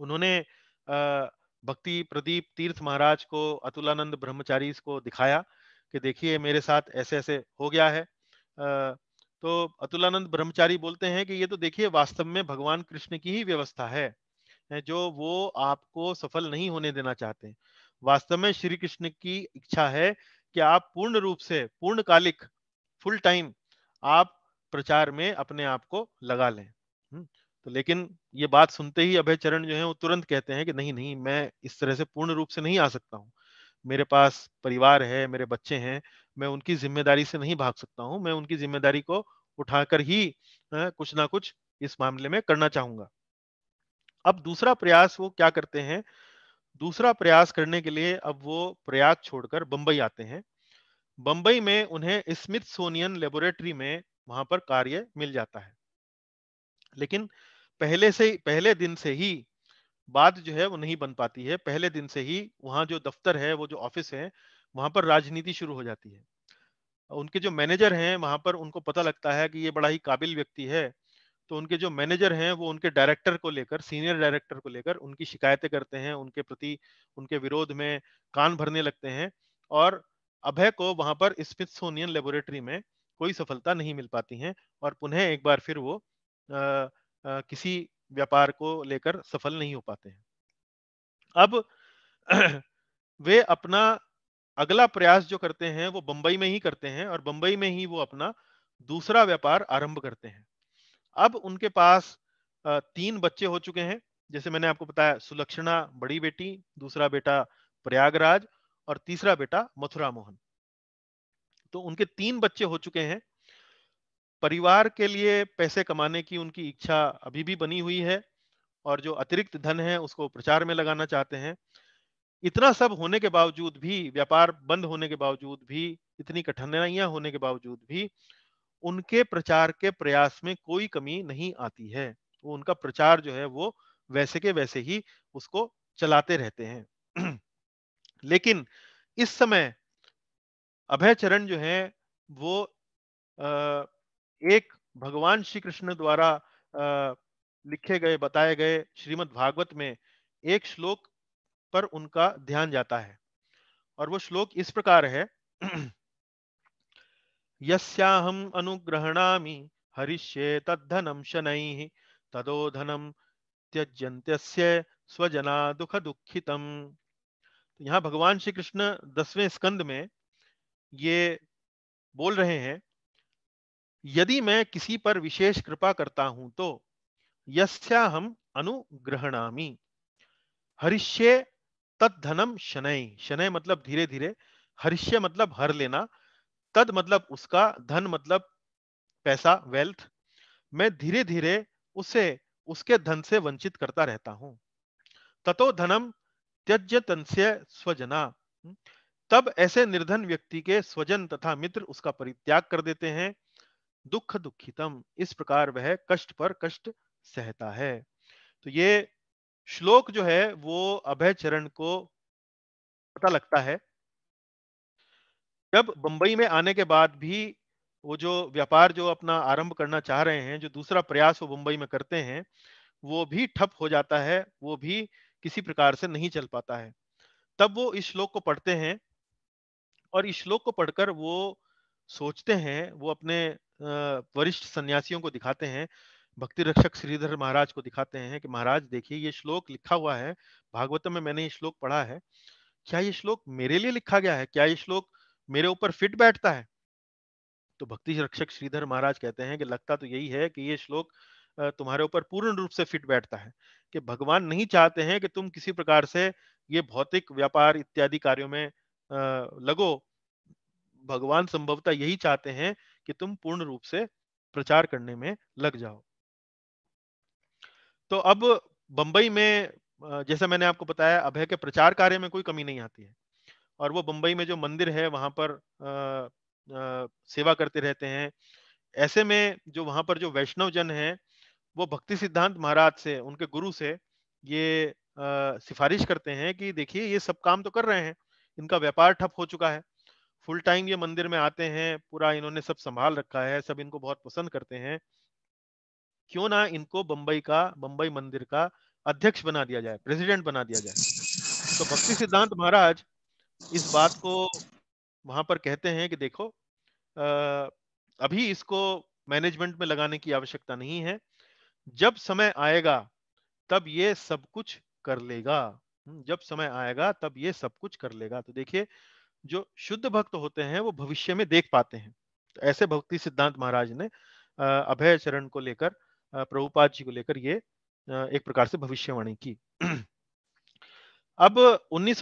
उन्होंने भक्ति प्रदीप तीर्थ महाराज को अतुलानंद ब्रह्मचारी को दिखाया कि देखिए मेरे साथ ऐसे ऐसे हो गया है तो अतुलानंद ब्रह्मचारी बोलते हैं कि ये तो देखिए वास्तव में भगवान कृष्ण की ही व्यवस्था है जो वो आपको सफल नहीं होने देना चाहते वास्तव में श्री कृष्ण की इच्छा है कि आप पूर्ण रूप से पूर्णकालिक फुल टाइम आप प्रचार में अपने आप को लगा लें हम्म, तो लेकिन ये बात सुनते ही अभय चरण जो है वो तुरंत कहते हैं कि नहीं नहीं मैं इस तरह से पूर्ण रूप से नहीं आ सकता हूँ मेरे पास परिवार है मेरे बच्चे हैं मैं उनकी जिम्मेदारी से नहीं भाग सकता हूँ मैं उनकी जिम्मेदारी को उठाकर ही कुछ ना कुछ इस मामले में करना चाहूंगा अब दूसरा प्रयास वो क्या करते हैं दूसरा प्रयास करने के लिए अब वो प्रयाग छोड़कर बंबई आते हैं बंबई में उन्हें स्मिथ सोनियन लेबोरेटरी में वहां पर कार्य मिल जाता है लेकिन पहले से पहले दिन से ही बात जो है वो नहीं बन पाती है पहले दिन से ही वहाँ जो दफ्तर है वो जो ऑफिस है वहां पर राजनीति शुरू हो जाती है उनके जो मैनेजर हैं वहां पर उनको पता लगता है कि ये बड़ा ही काबिल व्यक्ति है तो उनके जो मैनेजर हैं वो उनके डायरेक्टर को लेकर सीनियर डायरेक्टर को लेकर उनकी शिकायतें करते हैं उनके प्रति उनके विरोध में कान भरने लगते हैं और अभय को वहां पर स्मिथसोनियन लेबोरेटरी में कोई सफलता नहीं मिल पाती है और पुनः एक बार फिर वो आ, आ, किसी व्यापार को लेकर सफल नहीं हो पाते हैं अब वे अपना अगला प्रयास जो करते हैं वो बंबई में ही करते हैं और बंबई में ही वो अपना दूसरा व्यापार आरंभ करते हैं अब उनके पास तीन बच्चे हो चुके हैं जैसे मैंने आपको बताया सुलक्षणा बड़ी बेटी दूसरा बेटा प्रयागराज और तीसरा बेटा मथुरा मोहन तो उनके तीन बच्चे हो चुके हैं परिवार के लिए पैसे कमाने की उनकी इच्छा अभी भी बनी हुई है और जो अतिरिक्त धन है उसको प्रचार में लगाना चाहते हैं इतना सब होने के बावजूद भी व्यापार बंद होने के बावजूद भी इतनी कठिनाइयां होने के बावजूद भी उनके प्रचार के प्रयास में कोई कमी नहीं आती है वो उनका प्रचार जो है वो वैसे के वैसे ही उसको चलाते रहते हैं लेकिन इस समय अभय चरण जो है वो एक भगवान श्री कृष्ण द्वारा लिखे गए बताए गए श्रीमद् भागवत में एक श्लोक पर उनका ध्यान जाता है और वो श्लोक इस प्रकार है यस्याहम अनुग्रहणामि हरिष्ये तद्धनं शनैः धनं त्यज्यन्त्यस्य स्वजना दुख तो यहाँ भगवान श्री कृष्ण दसवें स्कंद में ये बोल रहे हैं यदि मैं किसी पर विशेष कृपा करता हूं तो यस्या हम अनुग्रहणामी हरिष्ये तद शनै शनय मतलब धीरे धीरे हरिष्य मतलब हर लेना तद मतलब उसका धन मतलब पैसा वेल्थ मैं धीरे धीरे उसे उसके धन से वंचित करता रहता हूं ततो धनम त्यज तंस्य स्वजना तब ऐसे निर्धन व्यक्ति के स्वजन तथा मित्र उसका परित्याग कर देते हैं दुख दुखितम इस प्रकार वह कष्ट पर कष्ट सहता है तो ये श्लोक जो है वो अभय चरण को पता लगता है जब बंबई में आने के बाद भी वो जो व्यापार जो अपना आरंभ करना चाह रहे हैं जो दूसरा प्रयास वो मुंबई में करते हैं वो भी ठप हो जाता है वो भी किसी प्रकार से नहीं चल पाता है तब वो इस श्लोक को पढ़ते हैं और इस श्लोक को पढ़कर वो सोचते हैं वो अपने वरिष्ठ सन्यासियों को दिखाते हैं भक्ति रक्षक श्रीधर महाराज को दिखाते हैं कि महाराज देखिए ये श्लोक लिखा हुआ है भागवत में मैंने ये श्लोक पढ़ा है क्या ये श्लोक मेरे लिए लिखा गया है क्या ये श्लोक मेरे ऊपर फिट बैठता है तो भक्ति रक्षक श्रीधर महाराज कहते हैं कि लगता तो यही है कि ये श्लोक तुम्हारे ऊपर पूर्ण रूप से फिट बैठता है कि भगवान नहीं चाहते हैं कि तुम किसी प्रकार से ये भौतिक व्यापार इत्यादि कार्यों में लगो भगवान संभवतः यही चाहते हैं कि तुम पूर्ण रूप से प्रचार करने में लग जाओ तो अब बंबई में जैसे मैंने आपको बताया अभय के प्रचार कार्य में कोई कमी नहीं आती है और वो बम्बई में जो मंदिर है वहाँ पर आ, आ, सेवा करते रहते हैं ऐसे में जो वहां पर जो वैष्णव जन है वो भक्ति सिद्धांत महाराज से उनके गुरु से ये आ, सिफारिश करते हैं कि देखिए ये सब काम तो कर रहे हैं इनका व्यापार ठप हो चुका है फुल टाइम ये मंदिर में आते हैं पूरा इन्होंने सब संभाल रखा है सब इनको बहुत पसंद करते हैं क्यों ना इनको बम्बई का बम्बई मंदिर का अध्यक्ष बना दिया जाए प्रेसिडेंट बना दिया जाए तो भक्ति सिद्धांत महाराज इस बात को वहां पर कहते हैं कि देखो अभी इसको मैनेजमेंट में लगाने की आवश्यकता नहीं है जब समय आएगा तब ये सब कुछ कर लेगा हम्म, जब समय आएगा तब ये सब कुछ कर लेगा तो देखिए जो शुद्ध भक्त होते हैं वो भविष्य में देख पाते हैं तो ऐसे भक्ति सिद्धांत महाराज ने अभय चरण को लेकर प्रभुपाद जी को लेकर ये एक प्रकार से भविष्यवाणी की अब उन्नीस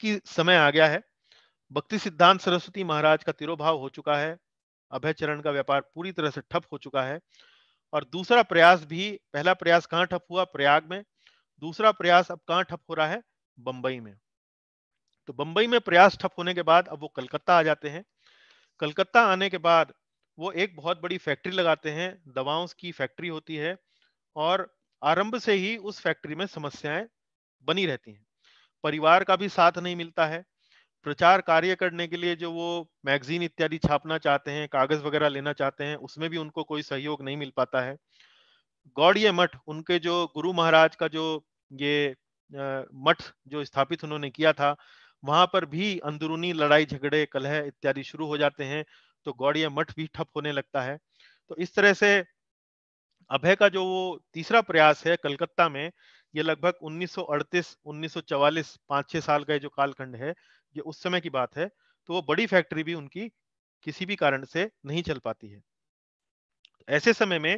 की समय आ गया है भक्ति सिद्धांत सरस्वती महाराज का तिरोभाव हो चुका है अभय चरण का व्यापार पूरी तरह से ठप हो चुका है और दूसरा प्रयास भी पहला प्रयास कहाँ ठप हुआ प्रयाग में दूसरा प्रयास अब कहाँ ठप हो रहा है बंबई में तो बंबई में प्रयास ठप होने के बाद अब वो कलकत्ता आ जाते हैं कलकत्ता आने के बाद वो एक बहुत बड़ी फैक्ट्री लगाते हैं दवाओं की फैक्ट्री होती है और आरंभ से ही उस फैक्ट्री में समस्याएं बनी रहती हैं परिवार का भी साथ नहीं मिलता है प्रचार कार्य करने के लिए जो वो मैगजीन इत्यादि छापना चाहते हैं कागज वगैरह लेना चाहते हैं उसमें भी उनको कोई सहयोग नहीं मिल पाता है गौड़ीय मठ उनके जो गुरु महाराज का जो ये मठ जो स्थापित उन्होंने किया था वहां पर भी अंदरूनी लड़ाई झगड़े कलह इत्यादि शुरू हो जाते हैं तो गौड़ीय मठ भी ठप होने लगता है तो इस तरह से अभय का जो वो तीसरा प्रयास है कलकत्ता में ये लगभग 1938 1944 पांच छह साल का जो कालखंड है ये उस समय की बात है तो वो बड़ी फैक्ट्री भी उनकी किसी भी कारण से नहीं चल पाती है ऐसे समय में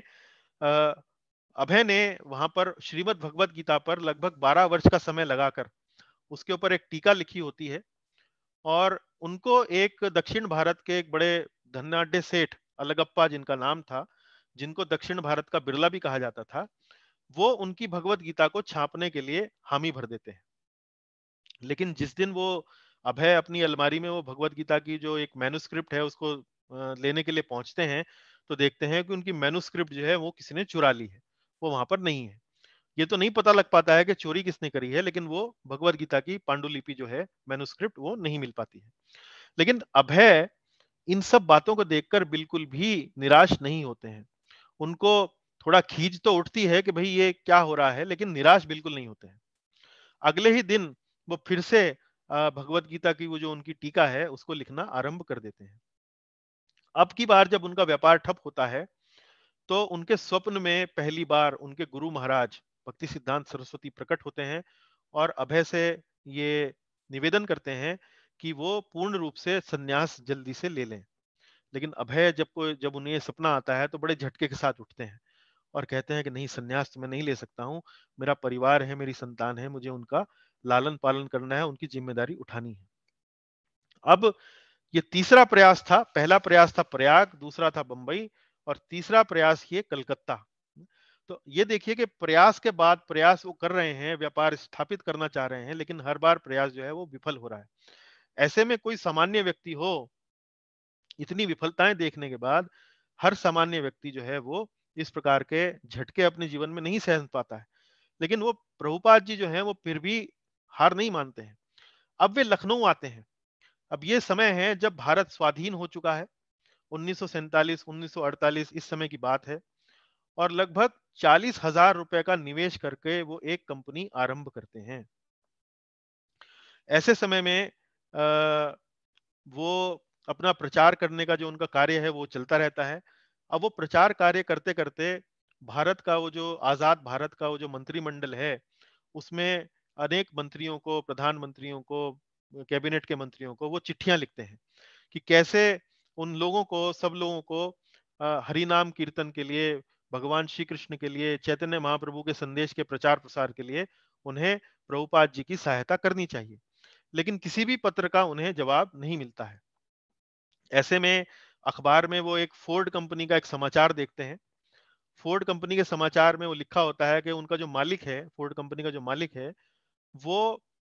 अभय ने वहां पर श्रीमद भगवत गीता पर लगभग 12 वर्ष का समय लगाकर उसके ऊपर एक टीका लिखी होती है और उनको एक दक्षिण भारत के एक बड़े धनाढ़ सेठ अलगप्पा जिनका नाम था जिनको दक्षिण भारत का बिरला भी कहा जाता था वो उनकी भगवत गीता को छापने के लिए हामी भर देते हैं लेकिन जिस दिन वो अभय अपनी अलमारी में वो भगवत गीता की जो एक मेनुस्क्रिप्ट है उसको लेने के लिए पहुंचते हैं तो देखते हैं कि उनकी मेनुस्क्रिप्ट जो है वो किसी ने चुरा ली है वो वहां पर नहीं है ये तो नहीं पता लग पाता है कि चोरी किसने करी है लेकिन वो भगवत गीता की पांडुलिपि जो है मेनुस्क्रिप्ट वो नहीं मिल पाती है लेकिन अभय इन सब बातों को देखकर बिल्कुल भी निराश नहीं होते हैं उनको थोड़ा खींच तो उठती है कि भाई ये क्या हो रहा है लेकिन निराश बिल्कुल नहीं होते हैं अगले ही दिन वो फिर से भगवत गीता की वो जो उनकी टीका है उसको लिखना आरंभ कर देते हैं अब की बार जब उनका व्यापार ठप होता है तो उनके स्वप्न में पहली बार उनके गुरु महाराज भक्ति सिद्धांत सरस्वती प्रकट होते हैं और अभय से ये निवेदन करते हैं कि वो पूर्ण रूप से संन्यास जल्दी से ले लें लेकिन अभय जब कोई जब उन्हें सपना आता है तो बड़े झटके के साथ उठते हैं और कहते हैं कि नहीं संन्यास मैं नहीं ले सकता हूँ मेरा परिवार है मेरी संतान है मुझे उनका लालन पालन करना है उनकी जिम्मेदारी उठानी है अब ये तीसरा प्रयास था पहला प्रयास था प्रयाग दूसरा था बंबई और तीसरा प्रयास ये कलकत्ता तो ये देखिए कि प्रयास के बाद प्रयास वो कर रहे हैं व्यापार स्थापित करना चाह रहे हैं लेकिन हर बार प्रयास जो है वो विफल हो रहा है ऐसे में कोई सामान्य व्यक्ति हो इतनी विफलताएं देखने के बाद हर सामान्य व्यक्ति जो है वो इस प्रकार के झटके अपने जीवन में नहीं सहन पाता है लेकिन वो प्रभुपाद जी जो है वो फिर भी हार नहीं मानते हैं अब वे लखनऊ आते हैं अब ये समय है जब भारत स्वाधीन हो चुका है उन्नीस 1948 इस समय की बात है और लगभग चालीस हजार रुपए का निवेश करके वो एक कंपनी आरंभ करते हैं ऐसे समय में आ, वो अपना प्रचार करने का जो उनका कार्य है वो चलता रहता है अब वो प्रचार कार्य करते करते भारत का वो जो आजाद भारत का वो जो मंत्रिमंडल है उसमें अनेक मंत्रियों को प्रधानमंत्रियों को कैबिनेट के मंत्रियों को वो चिट्ठियां लिखते हैं कि कैसे उन लोगों को सब लोगों को हरिनाम कीर्तन के लिए भगवान श्री कृष्ण के लिए चैतन्य महाप्रभु के संदेश के प्रचार प्रसार के लिए उन्हें प्रभुपाद जी की सहायता करनी चाहिए लेकिन किसी भी पत्र का उन्हें जवाब नहीं मिलता है ऐसे में अखबार में वो एक फोर्ड कंपनी का एक समाचार देखते हैं फोर्ड कंपनी के समाचार में वो लिखा होता है कि उनका जो मालिक है फोर्ड कंपनी का जो मालिक है वो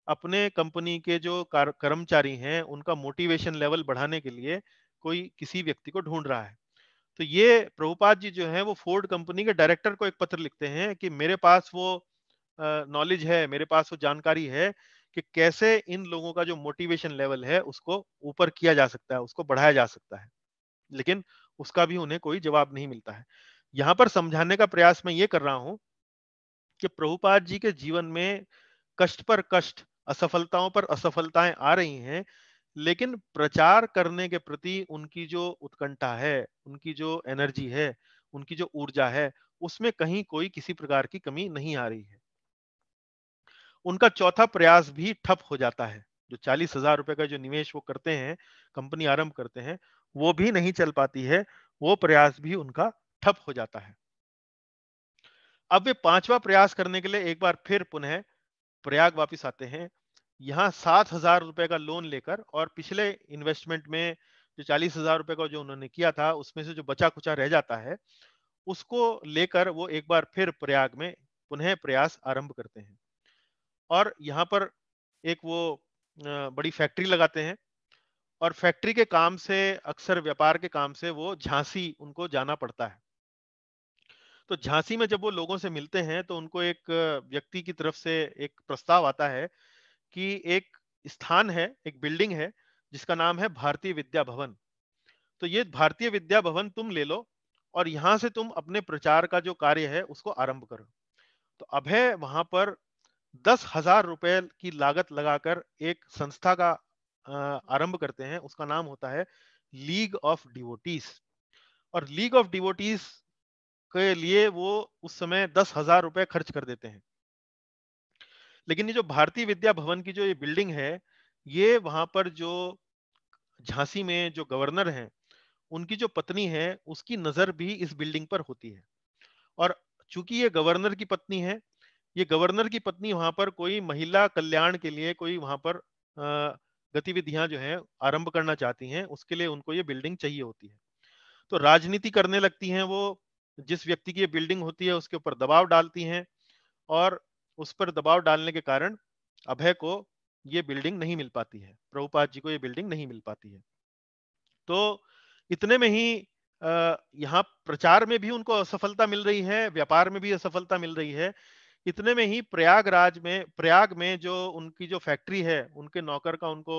अपने कंपनी के जो कर्मचारी हैं उनका मोटिवेशन लेवल बढ़ाने के लिए कोई किसी व्यक्ति को ढूंढ रहा है तो ये प्रभुपाद जी जो है वो फोर्ड कंपनी के डायरेक्टर को एक पत्र लिखते हैं कि मेरे पास वो नॉलेज है मेरे पास वो जानकारी है कि कैसे इन लोगों का जो मोटिवेशन लेवल है उसको ऊपर किया जा सकता है उसको बढ़ाया जा सकता है लेकिन उसका भी उन्हें कोई जवाब नहीं मिलता है यहाँ पर समझाने का प्रयास मैं ये कर रहा हूं कि प्रभुपाद जी के जीवन में कष्ट पर कष्ट असफलताओं पर असफलताएं आ रही हैं लेकिन प्रचार करने के प्रति उनकी जो उत्कंठा है उनकी जो एनर्जी है उनकी जो ऊर्जा है उसमें कहीं कोई किसी प्रकार की कमी नहीं आ रही है उनका चौथा प्रयास भी ठप हो जाता है जो चालीस हजार रुपए का जो निवेश वो करते हैं कंपनी आरंभ करते हैं वो भी नहीं चल पाती है वो प्रयास भी उनका ठप हो जाता है अब वे पांचवा प्रयास करने के लिए एक बार फिर पुनः प्रयाग वापस आते हैं यहाँ सात हजार रुपए का लोन लेकर और पिछले इन्वेस्टमेंट में जो चालीस हजार रुपए का जो उन्होंने किया था उसमें से जो बचा कुचा रह जाता है उसको लेकर वो एक बार फिर प्रयाग में पुनः प्रयास आरंभ करते हैं और यहाँ पर एक वो बड़ी फैक्ट्री लगाते हैं और फैक्ट्री के काम से अक्सर व्यापार के काम से वो झांसी उनको जाना पड़ता है तो झांसी में जब वो लोगों से मिलते हैं तो उनको एक व्यक्ति की तरफ से एक प्रस्ताव आता है कि एक स्थान है एक बिल्डिंग है जिसका नाम है भारतीय विद्या भवन तो ये भारतीय विद्या भवन तुम ले लो और यहाँ से तुम अपने प्रचार का जो कार्य है उसको आरंभ करो तो अभय वहां पर दस हजार रुपये की लागत लगाकर एक संस्था का आरंभ करते हैं उसका नाम होता है लीग ऑफ डिवोटीज और लीग ऑफ डिवोटीज के लिए वो उस समय दस हजार रुपए खर्च कर देते हैं लेकिन ये जो भारतीय विद्या भवन की जो ये बिल्डिंग है ये वहां पर जो झांसी में जो गवर्नर हैं उनकी जो पत्नी है उसकी नजर भी इस बिल्डिंग पर होती है और चूंकि ये गवर्नर की पत्नी है ये गवर्नर की पत्नी वहां पर कोई महिला कल्याण के लिए कोई वहां पर गतिविधियां जो हैं आरंभ करना चाहती हैं उसके लिए उनको ये बिल्डिंग चाहिए होती है तो राजनीति करने लगती हैं वो जिस व्यक्ति की ये बिल्डिंग होती है उसके ऊपर दबाव डालती हैं और उस पर दबाव डालने के कारण अभय को ये बिल्डिंग नहीं मिल पाती है प्रभुपाद जी को ये बिल्डिंग नहीं मिल पाती है तो इतने में ही यहाँ प्रचार में भी उनको असफलता मिल रही है व्यापार में भी असफलता मिल रही है इतने में ही प्रयागराज में प्रयाग में जो उनकी जो फैक्ट्री है उनके नौकर का उनको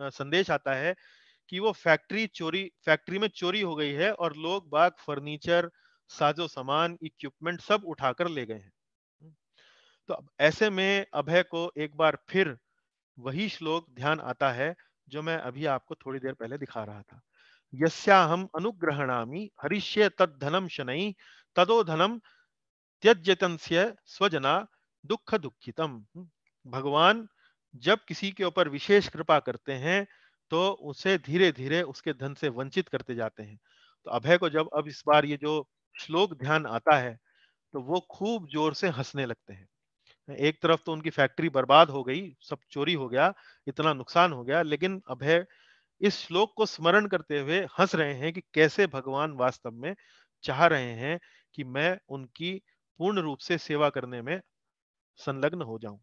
संदेश आता है कि वो फैक्ट्री चोरी फैक्ट्री में चोरी हो गई है और लोग बाग फर्नीचर साजो सामान इक्विपमेंट सब उठाकर ले गए हैं तो ऐसे में अभय को एक बार फिर वही श्लोक ध्यान आता है जो मैं अभी आपको थोड़ी देर पहले दिखा रहा था यस्या हम अनुग्रहणामी हरिष्य तद धनम शनई तदो धनम त्यजतन से स्वजना दुख दुखितम भगवान जब किसी के ऊपर विशेष कृपा करते हैं तो उसे धीरे धीरे उसके धन से वंचित करते जाते हैं तो अभय को जब अब इस बार ये जो श्लोक ध्यान आता है तो वो खूब जोर से हंसने लगते हैं एक तरफ तो उनकी फैक्ट्री बर्बाद हो गई सब चोरी हो गया इतना नुकसान हो गया लेकिन अभय इस श्लोक को स्मरण करते हुए हंस रहे हैं कि कैसे भगवान वास्तव में चाह रहे हैं कि मैं उनकी पूर्ण रूप से सेवा करने में संलग्न हो जाऊं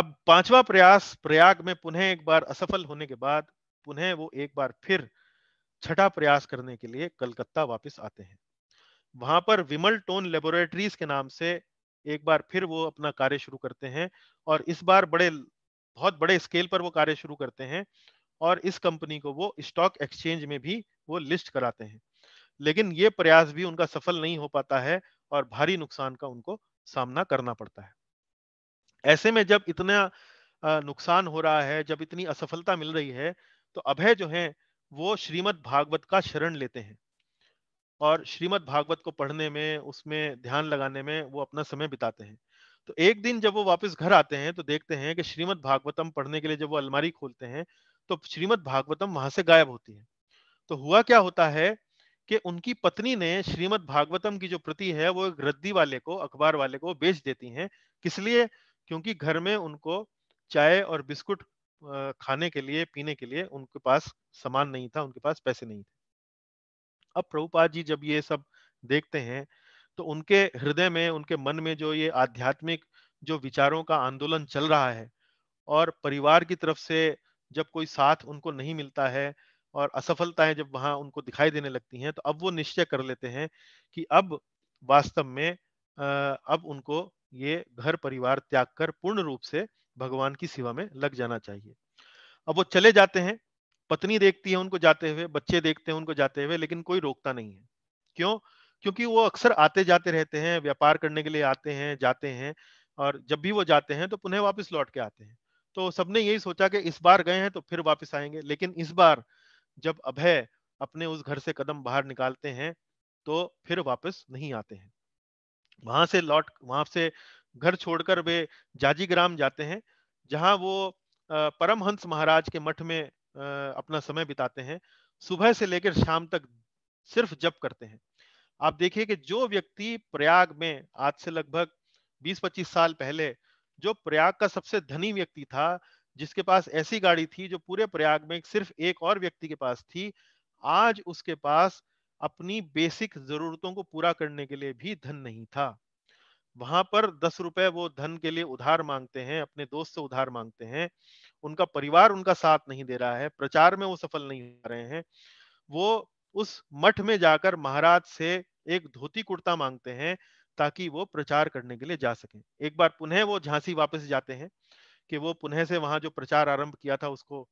अब पांचवा प्रयास प्रयाग में पुनः एक बार असफल होने के बाद पुनः वो एक बार फिर छठा प्रयास करने के लिए कलकत्ता वापस आते हैं वहां पर विमल टोन लेबोरेटरीज के नाम से एक बार फिर वो अपना कार्य शुरू करते हैं और इस बार बड़े बहुत बड़े स्केल पर वो कार्य शुरू करते हैं और इस कंपनी को वो स्टॉक एक्सचेंज में भी वो लिस्ट कराते हैं लेकिन ये प्रयास भी उनका सफल नहीं हो पाता है और भारी नुकसान का उनको सामना करना पड़ता है ऐसे में जब इतना नुकसान हो रहा है जब इतनी असफलता मिल रही है तो अभय जो है वो श्रीमद भागवत का शरण लेते हैं और श्रीमद भागवत को पढ़ने में उसमें ध्यान लगाने में वो अपना समय बिताते हैं तो एक दिन जब वो वापस घर आते हैं तो देखते हैं कि श्रीमद भागवतम पढ़ने के लिए जब वो अलमारी खोलते हैं तो श्रीमद भागवतम वहां से गायब होती है तो हुआ क्या होता है कि उनकी पत्नी ने श्रीमद् भागवतम की जो प्रति है वो एक रद्दी वाले को अखबार वाले को बेच देती हैं किस लिए क्योंकि घर में उनको चाय और बिस्कुट खाने के लिए पीने के लिए उनके पास सामान नहीं था उनके पास पैसे नहीं थे अब प्रभुपाद जी जब ये सब देखते हैं तो उनके हृदय में उनके मन में जो ये आध्यात्मिक जो विचारों का आंदोलन चल रहा है और परिवार की तरफ से जब कोई साथ उनको नहीं मिलता है और असफलताएं जब वहां उनको दिखाई देने लगती हैं तो अब वो निश्चय कर लेते हैं कि अब वास्तव में अब उनको ये घर परिवार त्याग कर पूर्ण रूप से भगवान की सेवा में लग जाना चाहिए अब वो चले जाते हैं पत्नी देखती है उनको जाते हुए बच्चे देखते हैं उनको जाते हुए लेकिन कोई रोकता नहीं है क्यों क्योंकि वो अक्सर आते जाते रहते हैं व्यापार करने के लिए आते हैं जाते हैं और जब भी वो जाते हैं तो पुनः वापस लौट के आते हैं तो सबने यही सोचा कि इस बार गए हैं तो फिर वापस आएंगे लेकिन इस बार जब अभय अपने उस घर से कदम बाहर निकालते हैं तो फिर वापस नहीं आते हैं वहां से लौट वहां से घर छोड़कर वे जाजीग्राम जाते हैं जहां वो परमहंस महाराज के मठ में अपना समय बिताते हैं सुबह से लेकर शाम तक सिर्फ जप करते हैं आप देखिए कि जो व्यक्ति प्रयाग में आज से लगभग 20-25 साल पहले जो प्रयाग का सबसे धनी व्यक्ति था जिसके पास ऐसी गाड़ी थी जो पूरे प्रयाग में सिर्फ एक और व्यक्ति के पास थी आज उसके पास अपनी बेसिक जरूरतों को पूरा करने के लिए भी धन नहीं था वहां पर दस रुपए वो धन के लिए उधार मांगते हैं अपने दोस्त से उधार मांगते हैं उनका परिवार उनका साथ नहीं दे रहा है प्रचार में वो सफल नहीं हो रहे हैं वो उस मठ में जाकर महाराज से एक धोती कुर्ता मांगते हैं ताकि वो प्रचार करने के लिए जा सके एक बार पुनः वो झांसी वापस जाते हैं कि वो पुनः से वहां जो प्रचार आरंभ किया था उसको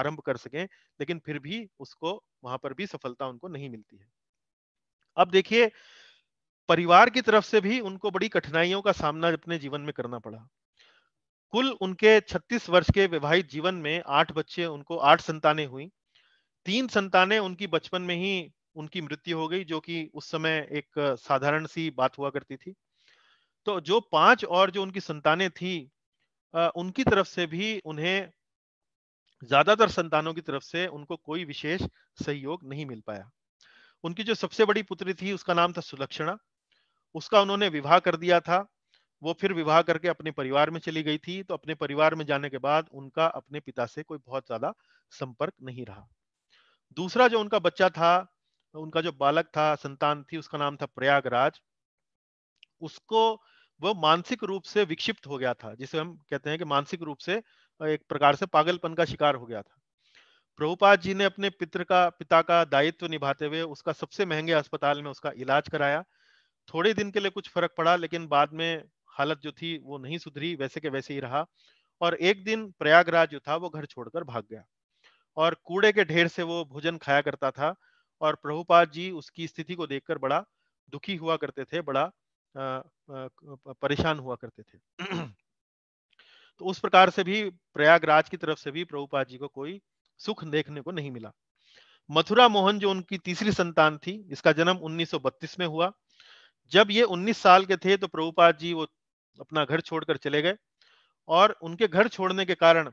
आरंभ कर सके लेकिन फिर भी उसको वहां पर भी सफलता उनको नहीं मिलती है अब देखिए परिवार की तरफ से भी उनको बड़ी कठिनाइयों का सामना अपने जीवन में करना पड़ा कुल उनके 36 वर्ष के विवाहित जीवन में आठ बच्चे उनको आठ संतानें हुई तीन संतानें उनकी बचपन में ही उनकी मृत्यु हो गई जो कि उस समय एक साधारण सी बात हुआ करती थी तो जो पांच और जो उनकी संतानें थी उनकी तरफ से भी उन्हें ज्यादातर संतानों की तरफ से उनको कोई विशेष सहयोग नहीं मिल पाया उनकी जो सबसे बड़ी पुत्री थी उसका नाम था सुलक्षणा उसका उन्होंने विवाह कर दिया था वो फिर विवाह करके अपने परिवार में चली गई थी तो अपने परिवार में जाने के बाद उनका अपने पिता से कोई बहुत ज्यादा संपर्क नहीं रहा दूसरा जो उनका बच्चा था उनका जो बालक था संतान थी उसका नाम था प्रयागराज उसको वो मानसिक रूप से विक्षिप्त हो गया था जिसे हम कहते हैं कि मानसिक रूप से एक प्रकार से पागलपन का शिकार हो गया था प्रभुपाद जी ने अपने पित्र का पिता का दायित्व निभाते हुए उसका सबसे महंगे अस्पताल में उसका इलाज कराया थोड़े दिन के लिए कुछ फर्क पड़ा लेकिन बाद में हालत जो थी वो नहीं सुधरी वैसे के वैसे ही रहा और एक दिन प्रयागराज जो था वो घर छोड़कर भाग गया और कूड़े के ढेर से वो भोजन खाया करता था और प्रभुपाद जी उसकी स्थिति को देखकर बड़ा दुखी हुआ करते थे बड़ा परेशान हुआ करते थे तो उस प्रकार से भी प्रयागराज की तरफ से भी प्रभुपाद जी को कोई सुख देखने को नहीं मिला मथुरा मोहन जो उनकी तीसरी संतान थी इसका जन्म 1932 में हुआ जब ये 19 साल के थे तो प्रभुपाद जी वो अपना घर छोड़कर चले गए और उनके घर छोड़ने के कारण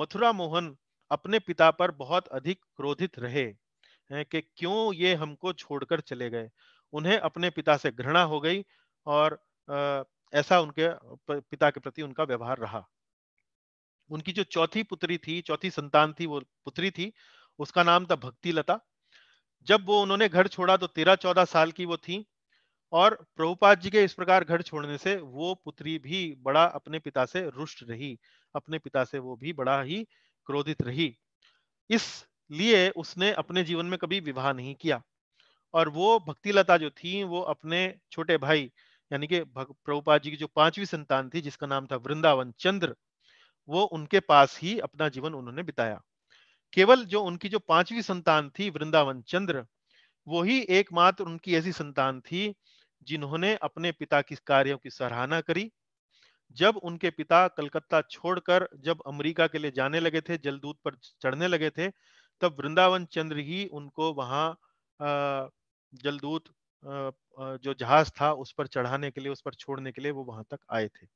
मथुरा मोहन अपने पिता पर बहुत अधिक क्रोधित रहे कि क्यों ये हमको छोड़कर चले गए उन्हें अपने पिता से घृणा हो गई और ऐसा उनके पिता के प्रति उनका व्यवहार रहा उनकी जो चौथी पुत्री थी चौथी संतान थी वो पुत्री थी उसका नाम था भक्ति लता जब वो उन्होंने घर छोड़ा तो तेरह चौदह साल की वो थी और प्रभुपाद जी के इस प्रकार घर छोड़ने से वो पुत्री भी बड़ा अपने पिता से रुष्ट रही अपने पिता से वो भी बड़ा ही क्रोधित रही इस लिए उसने अपने जीवन में कभी विवाह नहीं किया और वो भक्तिलता जो थी वो अपने छोटे भाई यानी कि प्रभुपाद जी की जो पांचवी संतान थी जिसका नाम था वृंदावन चंद्र वो उनके पास ही अपना जीवन उन्होंने बिताया केवल जो उनकी जो पांचवी संतान थी वृंदावन चंद्र वो ही एकमात्र उनकी ऐसी संतान थी जिन्होंने अपने पिता की कार्यों की सराहना करी जब उनके पिता कलकत्ता छोड़कर जब अमेरिका के लिए जाने लगे थे जलदूत पर चढ़ने लगे थे तब वृंदावन चंद्र ही उनको वहाँ जलदूत जो जहाज था उस पर चढ़ाने के लिए उस पर छोड़ने के लिए वो वहां तक आए थे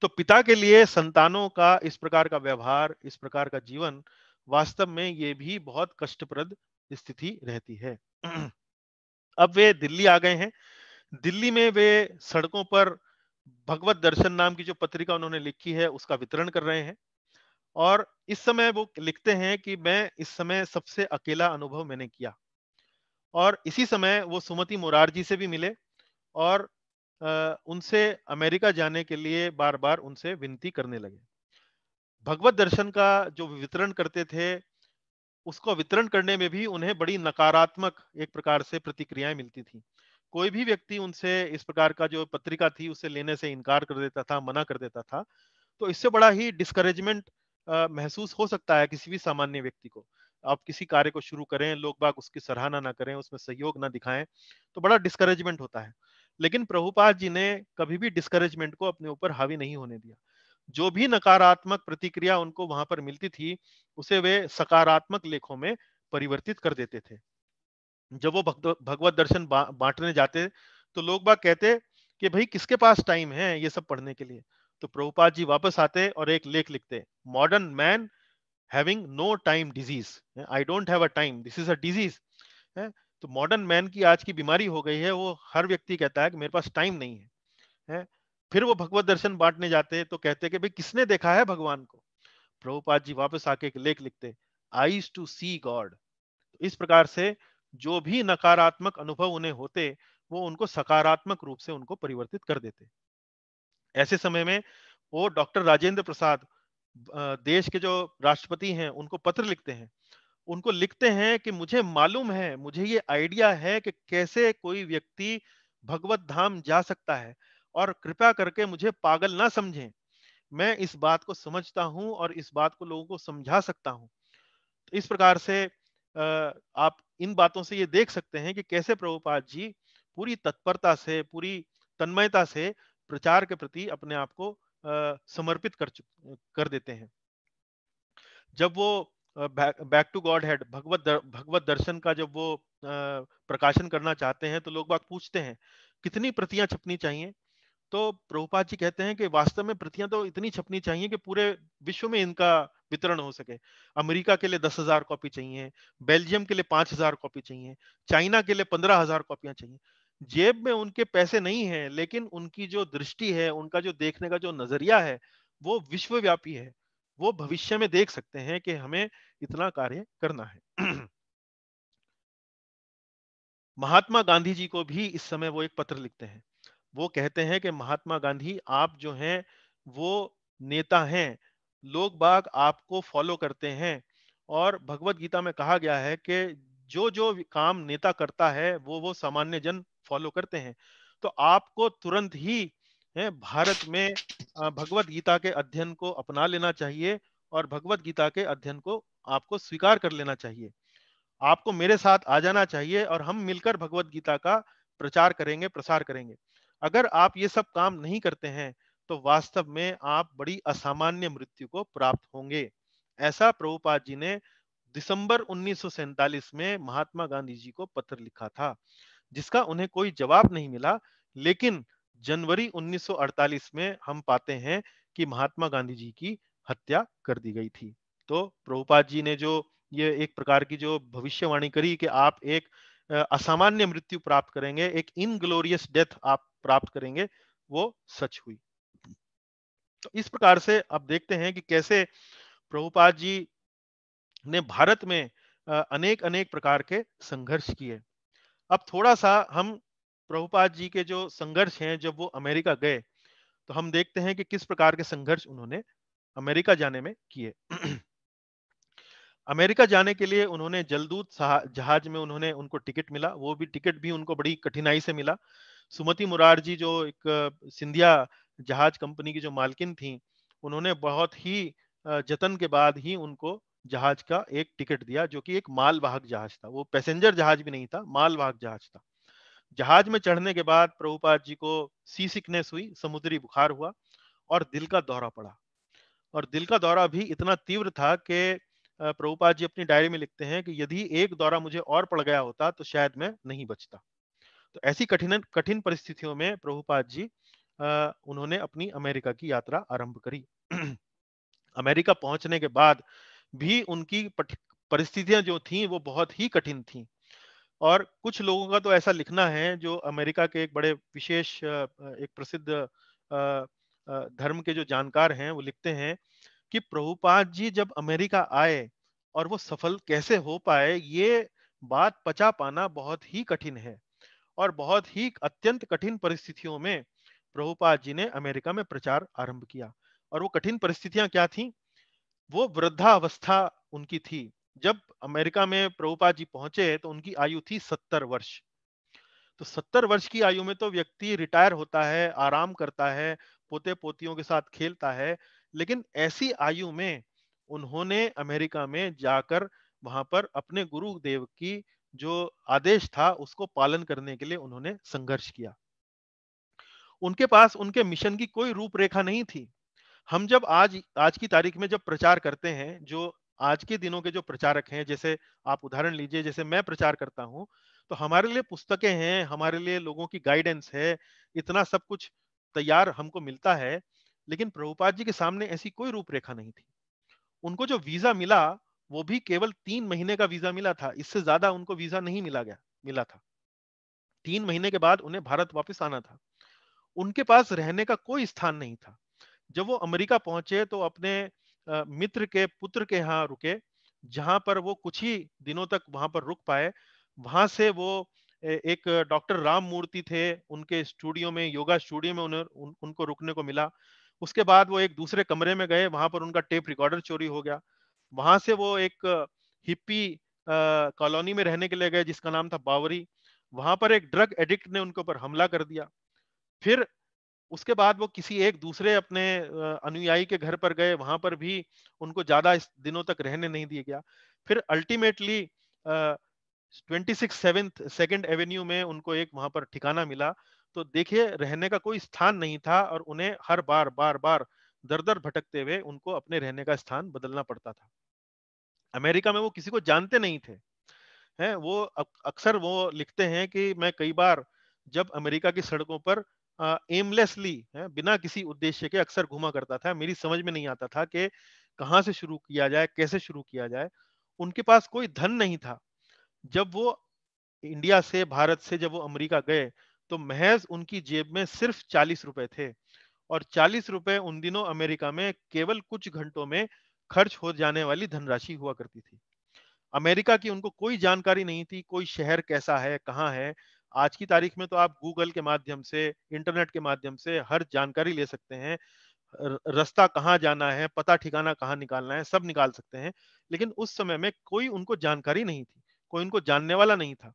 तो पिता के लिए संतानों का इस प्रकार का व्यवहार इस प्रकार का जीवन वास्तव में ये भी बहुत कष्टप्रद स्थिति रहती है अब वे दिल्ली आ गए हैं दिल्ली में वे सड़कों पर भगवत दर्शन नाम की जो पत्रिका उन्होंने लिखी है उसका वितरण कर रहे हैं और इस समय वो लिखते हैं कि मैं इस समय सबसे अकेला अनुभव मैंने किया और इसी समय वो सुमति मुरारजी से भी मिले और उनसे अमेरिका जाने के लिए बार बार उनसे विनती करने लगे भगवत दर्शन का जो वितरण करते थे उसको वितरण करने में भी उन्हें बड़ी नकारात्मक एक प्रकार से प्रतिक्रियाएं मिलती थी कोई भी व्यक्ति उनसे इस प्रकार का जो पत्रिका थी उसे लेने से इनकार कर देता था मना कर देता था तो इससे बड़ा ही डिस्करेजमेंट महसूस हो सकता है किसी भी सामान्य व्यक्ति को आप किसी कार्य को शुरू करें लोग बाग उसकी सराहना ना करें उसमें सहयोग ना दिखाएं तो बड़ा डिस्करेजमेंट होता है लेकिन प्रभुपाद जी ने कभी भी डिस्करेजमेंट को अपने ऊपर हावी नहीं होने दिया जो भी नकारात्मक प्रतिक्रिया उनको वहां पर मिलती थी उसे वे सकारात्मक लेखों में परिवर्तित कर देते थे जब वो भगवत दर्शन बांटने जाते तो लोग बाग कहते कि भाई किसके पास टाइम है ये सब पढ़ने के लिए तो प्रभुपाद जी वापस आते और एक लेख लिखते modern man having no time disease. I don't have a time. This is a disease. तो मॉडर्न मैन की आज की बीमारी हो गई है वो हर व्यक्ति कहता है कि मेरे पास टाइम नहीं है, फिर वो भगवत दर्शन बांटने जाते हैं तो कहते हैं कि भाई किसने देखा है भगवान को प्रभुपाद जी वापस आके एक लेख लिखते आईज टू सी गॉड इस प्रकार से जो भी नकारात्मक अनुभव उन्हें होते वो उनको सकारात्मक रूप से उनको परिवर्तित कर देते ऐसे समय में वो डॉक्टर राजेंद्र प्रसाद देश के जो राष्ट्रपति हैं उनको पत्र लिखते हैं उनको लिखते हैं कि मुझे मालूम है मुझे ये आइडिया है कि कैसे कोई व्यक्ति भगवत धाम जा सकता है और कृपया करके मुझे पागल ना समझें मैं इस बात को समझता हूं और इस बात को लोगों को समझा सकता हूं तो इस प्रकार से आप इन बातों से ये देख सकते हैं कि कैसे प्रभुपाद जी पूरी तत्परता से पूरी तन्मयता से प्रचार के प्रति अपने आप को समर्पित कर कर देते हैं जब वो back to godhead Bhagavat दर, भगवत दर्शन का जब वो प्रकाशन करना चाहते हैं तो लोग बात पूछते हैं कितनी प्रतियां छपनी चाहिए तो प्रभुपाद जी कहते हैं कि वास्तव में प्रतियां तो इतनी छपनी चाहिए कि पूरे विश्व में इनका वितरण हो सके अमेरिका के लिए दस हजार कॉपी चाहिए बेल्जियम के लिए पांच हजार कॉपी चाहिए चाइना के लिए पंद्रह हजार कॉपियां चाहिए जेब में उनके पैसे नहीं है लेकिन उनकी जो दृष्टि है उनका जो देखने का जो नजरिया है वो विश्वव्यापी है वो भविष्य में देख सकते हैं कि हमें इतना कार्य करना है महात्मा गांधी जी को भी इस समय वो एक पत्र लिखते हैं वो कहते हैं कि महात्मा गांधी आप जो हैं वो नेता हैं लोग बाग आपको फॉलो करते हैं और भगवत गीता में कहा गया है कि जो जो काम नेता करता है वो वो सामान्य जन फॉलो करते हैं तो आपको तुरंत ही भारत में भगवत गीता के अध्ययन को अपना लेना चाहिए और भगवत गीता के अध्ययन को आपको स्वीकार कर लेना चाहिए आपको मेरे साथ आ जाना चाहिए और हम मिलकर भगवत गीता का प्रचार करेंगे प्रसार करेंगे अगर आप ये सब काम नहीं करते हैं तो वास्तव में आप बड़ी असामान्य मृत्यु को प्राप्त होंगे ऐसा प्रभुपाद जी ने दिसंबर उन्नीस में महात्मा गांधी जी को पत्र लिखा था जिसका उन्हें कोई जवाब नहीं मिला लेकिन जनवरी 1948 में हम पाते हैं कि महात्मा गांधी जी की हत्या कर दी गई थी तो प्रभुपाद जी ने जो ये एक प्रकार की जो भविष्यवाणी करी कि आप एक असामान्य मृत्यु प्राप्त करेंगे एक इनग्लोरियस डेथ आप प्राप्त करेंगे वो सच हुई तो इस प्रकार से आप देखते हैं कि कैसे प्रभुपाद जी ने भारत में अनेक अनेक प्रकार के संघर्ष किए अब थोड़ा सा हम प्रभुपाद जी के जो संघर्ष हैं जब वो अमेरिका गए तो हम देखते हैं कि किस प्रकार के संघर्ष उन्होंने अमेरिका जाने में किए अमेरिका जाने के लिए उन्होंने जलदूत जहाज में उन्होंने उनको टिकट मिला वो भी टिकट भी उनको बड़ी कठिनाई से मिला सुमति मुरार जी जो एक सिंधिया जहाज कंपनी की जो मालकिन थी उन्होंने बहुत ही जतन के बाद ही उनको जहाज का एक टिकट दिया जो कि एक मालवाहक जहाज था वो पैसेंजर जहाज भी नहीं था मालवाहक जहाज था जहाज में चढ़ने के बाद प्रभुपाद जी को सी सिकनेस हुई समुद्री बुखार हुआ और दिल का दौरा पड़ा और दिल का दौरा भी इतना तीव्र था कि प्रभुपाद जी अपनी डायरी में लिखते हैं कि यदि एक दौरा मुझे और पड़ गया होता तो शायद मैं नहीं बचता तो ऐसी कठिन कठिन परिस्थितियों में प्रभुपाद जी उन्होंने अपनी अमेरिका की यात्रा आरंभ करी अमेरिका पहुंचने के बाद भी उनकी परिस्थितियां जो थी वो बहुत ही कठिन थी और कुछ लोगों का तो ऐसा लिखना है जो अमेरिका के एक बड़े विशेष एक प्रसिद्ध धर्म के जो जानकार हैं वो लिखते हैं कि प्रभुपाद जी जब अमेरिका आए और वो सफल कैसे हो पाए ये बात पचा पाना बहुत ही कठिन है और बहुत ही अत्यंत कठिन परिस्थितियों में प्रभुपाद जी ने अमेरिका में प्रचार आरंभ किया और वो कठिन परिस्थितियां क्या थी वो वृद्धावस्था उनकी थी जब अमेरिका में प्रभुपा जी पहुंचे तो उनकी आयु थी सत्तर वर्ष तो सत्तर वर्ष की आयु में तो व्यक्ति रिटायर होता है आराम करता है पोते पोतियों के साथ खेलता है लेकिन ऐसी आयु में उन्होंने अमेरिका में जाकर वहां पर अपने गुरुदेव की जो आदेश था उसको पालन करने के लिए उन्होंने संघर्ष किया उनके पास उनके मिशन की कोई रूपरेखा नहीं थी हम जब आज आज की तारीख में जब प्रचार करते हैं जो आज के दिनों के जो प्रचारक हैं जैसे आप उदाहरण लीजिए जैसे मैं प्रचार करता हूँ तो हमारे लिए पुस्तकें हैं हमारे लिए लोगों की गाइडेंस है इतना सब कुछ तैयार हमको मिलता है लेकिन प्रभुपाद जी के सामने ऐसी कोई रूपरेखा नहीं थी उनको जो वीजा मिला वो भी केवल तीन महीने का वीजा मिला था इससे ज्यादा उनको वीजा नहीं मिला गया मिला था तीन महीने के बाद उन्हें भारत वापस आना था उनके पास रहने का कोई स्थान नहीं था जब वो अमेरिका पहुंचे तो अपने मित्र के पुत्र के यहाँ रुके जहां पर वो कुछ ही दिनों तक वहां पर रुक पाए वहां से वो एक डॉक्टर राम मूर्ति थे उनके स्टूडियो में योगा स्टूडियो में उन्हें उन, उनको रुकने को मिला उसके बाद वो एक दूसरे कमरे में गए वहां पर उनका टेप रिकॉर्डर चोरी हो गया वहां से वो एक हिप्पी कॉलोनी में रहने के लिए गए जिसका नाम था बावरी वहां पर एक ड्रग एडिक्ट ने उनके ऊपर हमला कर दिया फिर उसके बाद वो किसी एक दूसरे अपने अनुयायी के घर पर गए वहां पर भी उनको ज्यादा दिनों तक रहने नहीं दिया गया फिर ultimately twenty six seventh second avenue में उनको एक वहां पर ठिकाना मिला तो देखिए रहने का कोई स्थान नहीं था और उन्हें हर बार बार बार दर दर भटकते हुए उनको अपने रहने का स्थान बदलना पड़ता था अमेरिका में वो किसी को जानते नहीं थे हैं वो अक्सर वो लिखते हैं कि मैं कई बार जब अमेरिका की सड़कों पर एमलेसली बिना किसी उद्देश्य के अक्सर घुमा करता था मेरी समझ में नहीं आता था कि कहाँ से शुरू किया जाए कैसे शुरू किया जाए उनके पास कोई धन नहीं था जब वो इंडिया से भारत से जब वो अमेरिका गए तो महज उनकी जेब में सिर्फ चालीस रुपए थे और चालीस रुपए उन दिनों अमेरिका में केवल कुछ घंटों में खर्च हो जाने वाली धनराशि हुआ करती थी अमेरिका की उनको कोई जानकारी नहीं थी कोई शहर कैसा है कहाँ है आज की तारीख में तो आप गूगल के माध्यम से इंटरनेट के माध्यम से हर जानकारी ले सकते हैं रास्ता कहाँ जाना है पता ठिकाना कहाँ निकालना है सब निकाल सकते हैं लेकिन उस समय में कोई उनको जानकारी नहीं थी कोई उनको जानने वाला नहीं था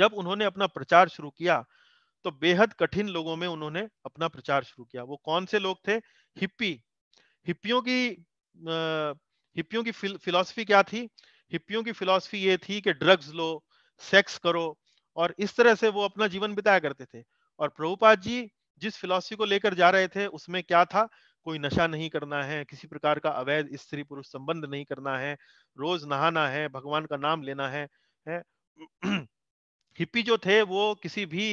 जब उन्होंने अपना प्रचार शुरू किया तो बेहद कठिन लोगों में उन्होंने अपना प्रचार शुरू किया वो कौन से लोग थे हिप्पी हिप्पियों की हिप्पियों की फिलोसफी क्या थी हिप्पियों की फिलोसफी ये थी कि ड्रग्स लो सेक्स करो और इस तरह से वो अपना जीवन बिताया करते थे और प्रभुपाद जी जिस फिलॉसफी को लेकर जा रहे थे उसमें क्या था कोई नशा नहीं करना है किसी प्रकार का अवैध स्त्री पुरुष संबंध नहीं करना है रोज नहाना है भगवान का नाम लेना है, है? हिप्पी जो थे वो किसी भी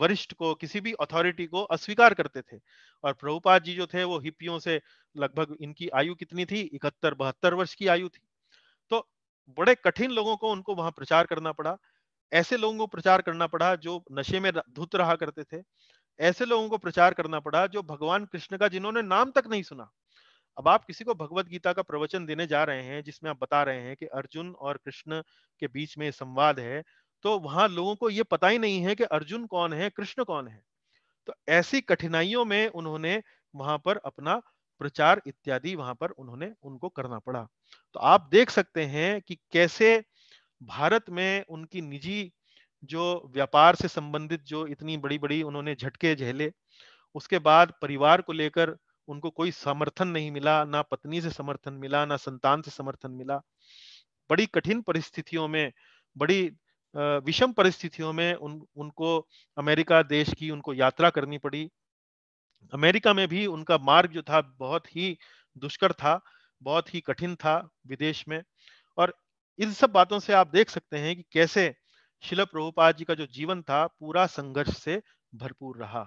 वरिष्ठ को किसी भी अथॉरिटी को अस्वीकार करते थे और प्रभुपाद जी जो थे वो हिप्पियों से लगभग इनकी आयु कितनी थी इकहत्तर बहत्तर वर्ष की आयु थी तो बड़े कठिन लोगों को उनको वहां प्रचार करना पड़ा ऐसे लोगों को प्रचार करना पड़ा जो नशे में धुत रहा करते थे ऐसे लोगों को प्रचार करना पड़ा जो भगवान कृष्ण का जिन्होंने नाम तक नहीं सुना अब आप किसी को भगवत गीता का प्रवचन देने जा रहे हैं जिसमें आप बता रहे हैं कि अर्जुन और कृष्ण के बीच में संवाद है तो वहां लोगों को ये पता ही नहीं है कि अर्जुन कौन है कृष्ण कौन है तो ऐसी कठिनाइयों में उन्होंने वहां पर अपना प्रचार इत्यादि वहां पर उन्होंने उनको करना पड़ा तो आप देख सकते हैं कि कैसे भारत में उनकी निजी जो व्यापार से संबंधित जो इतनी बड़ी बड़ी उन्होंने झटके झेले उसके बाद परिवार को लेकर उनको कोई समर्थन नहीं मिला ना पत्नी से समर्थन मिला ना संतान से समर्थन मिला बड़ी कठिन परिस्थितियों में बड़ी विषम परिस्थितियों में उन उनको अमेरिका देश की उनको यात्रा करनी पड़ी अमेरिका में भी उनका मार्ग जो था बहुत ही दुष्कर था बहुत ही कठिन था विदेश में और इन सब बातों से आप देख सकते हैं कि कैसे शिल प्रभुपाद जी का जो जीवन था पूरा संघर्ष से भरपूर रहा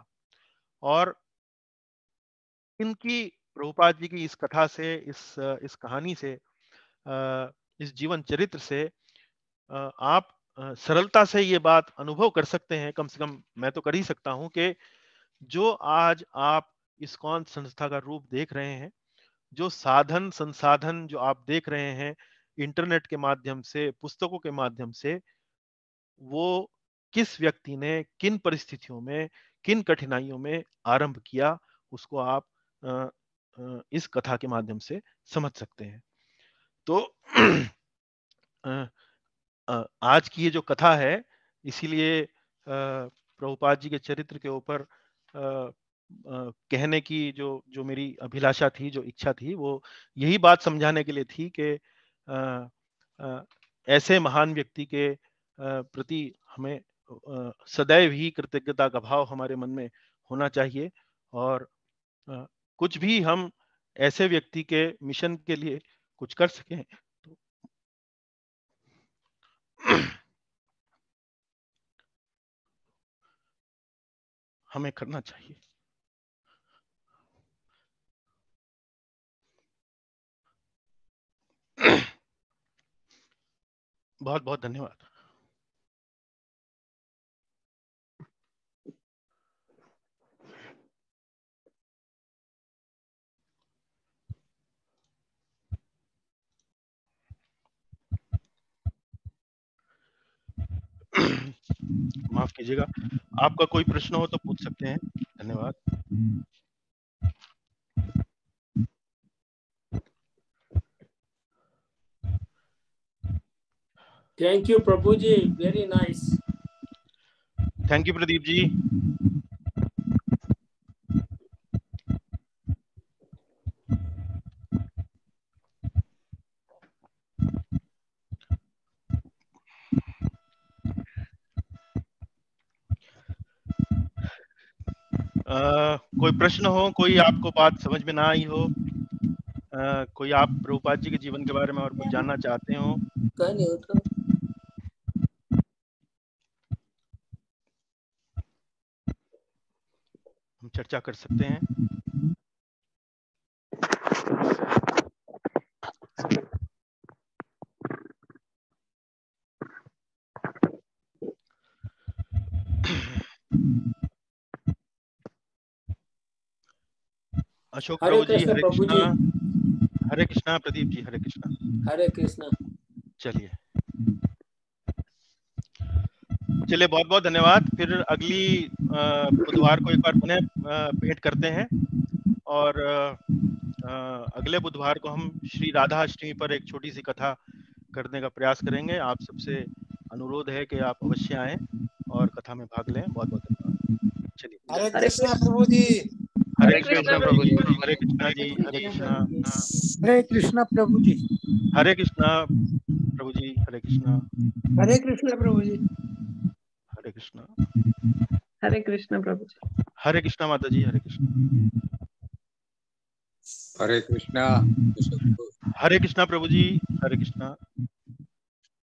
और इनकी प्रभुपाद जी की इस कथा से इस इस कहानी से इस जीवन चरित्र से आप सरलता से ये बात अनुभव कर सकते हैं कम से कम मैं तो कर ही सकता हूं कि जो आज आप इस कौन संस्था का रूप देख रहे हैं जो साधन संसाधन जो आप देख रहे हैं इंटरनेट के माध्यम से पुस्तकों के माध्यम से वो किस व्यक्ति ने किन परिस्थितियों में किन कठिनाइयों में आरंभ किया उसको आप इस कथा के माध्यम से समझ सकते हैं तो आज की ये जो कथा है इसीलिए प्रभुपाद जी के चरित्र के ऊपर कहने की जो जो मेरी अभिलाषा थी जो इच्छा थी वो यही बात समझाने के लिए थी कि ऐसे महान व्यक्ति के प्रति हमें सदैव ही कृतज्ञता का भाव हमारे मन में होना चाहिए और कुछ भी हम ऐसे व्यक्ति के मिशन के लिए कुछ कर सकें तो हमें करना चाहिए बहुत बहुत धन्यवाद माफ कीजिएगा आपका कोई प्रश्न हो तो पूछ सकते हैं धन्यवाद थैंक यू प्रभु जी very nice thank you Pradeep ji Uh, कोई प्रश्न हो कोई आपको बात समझ में ना आई हो uh, कोई आप रूपा जी के जीवन के बारे में और कुछ जानना चाहते हो चर्चा कर सकते हैं अशोक राव जी हरे कृष्णा हरे कृष्णा प्रदीप जी हरे कृष्णा हरे कृष्णा चलिए चलिए बहुत बहुत धन्यवाद फिर अगली बुधवार को एक बार पुनः भेंट करते हैं और अगले बुधवार को हम श्री राधा अष्टमी पर एक छोटी सी कथा करने का प्रयास करेंगे आप सबसे अनुरोध है कि आप अवश्य आए और कथा में भाग लें बहुत बहुत धन्यवाद चलिए हरे कृष्णा प्रभु जी हरे कृष्णा प्रभु जी हरे कृष्णा जी हरे कृष्णा हरे कृष्णा प्रभु जी हरे कृष्णा प्रभु जी हरे कृष्णा हरे कृष्णा प्रभु जी हरे हरे कृष्ण प्रभु हरे कृष्ण माता जी हरे कृष्ण हरे कृष्णा हरे कृष्णा प्रभु जी हरे कृष्णा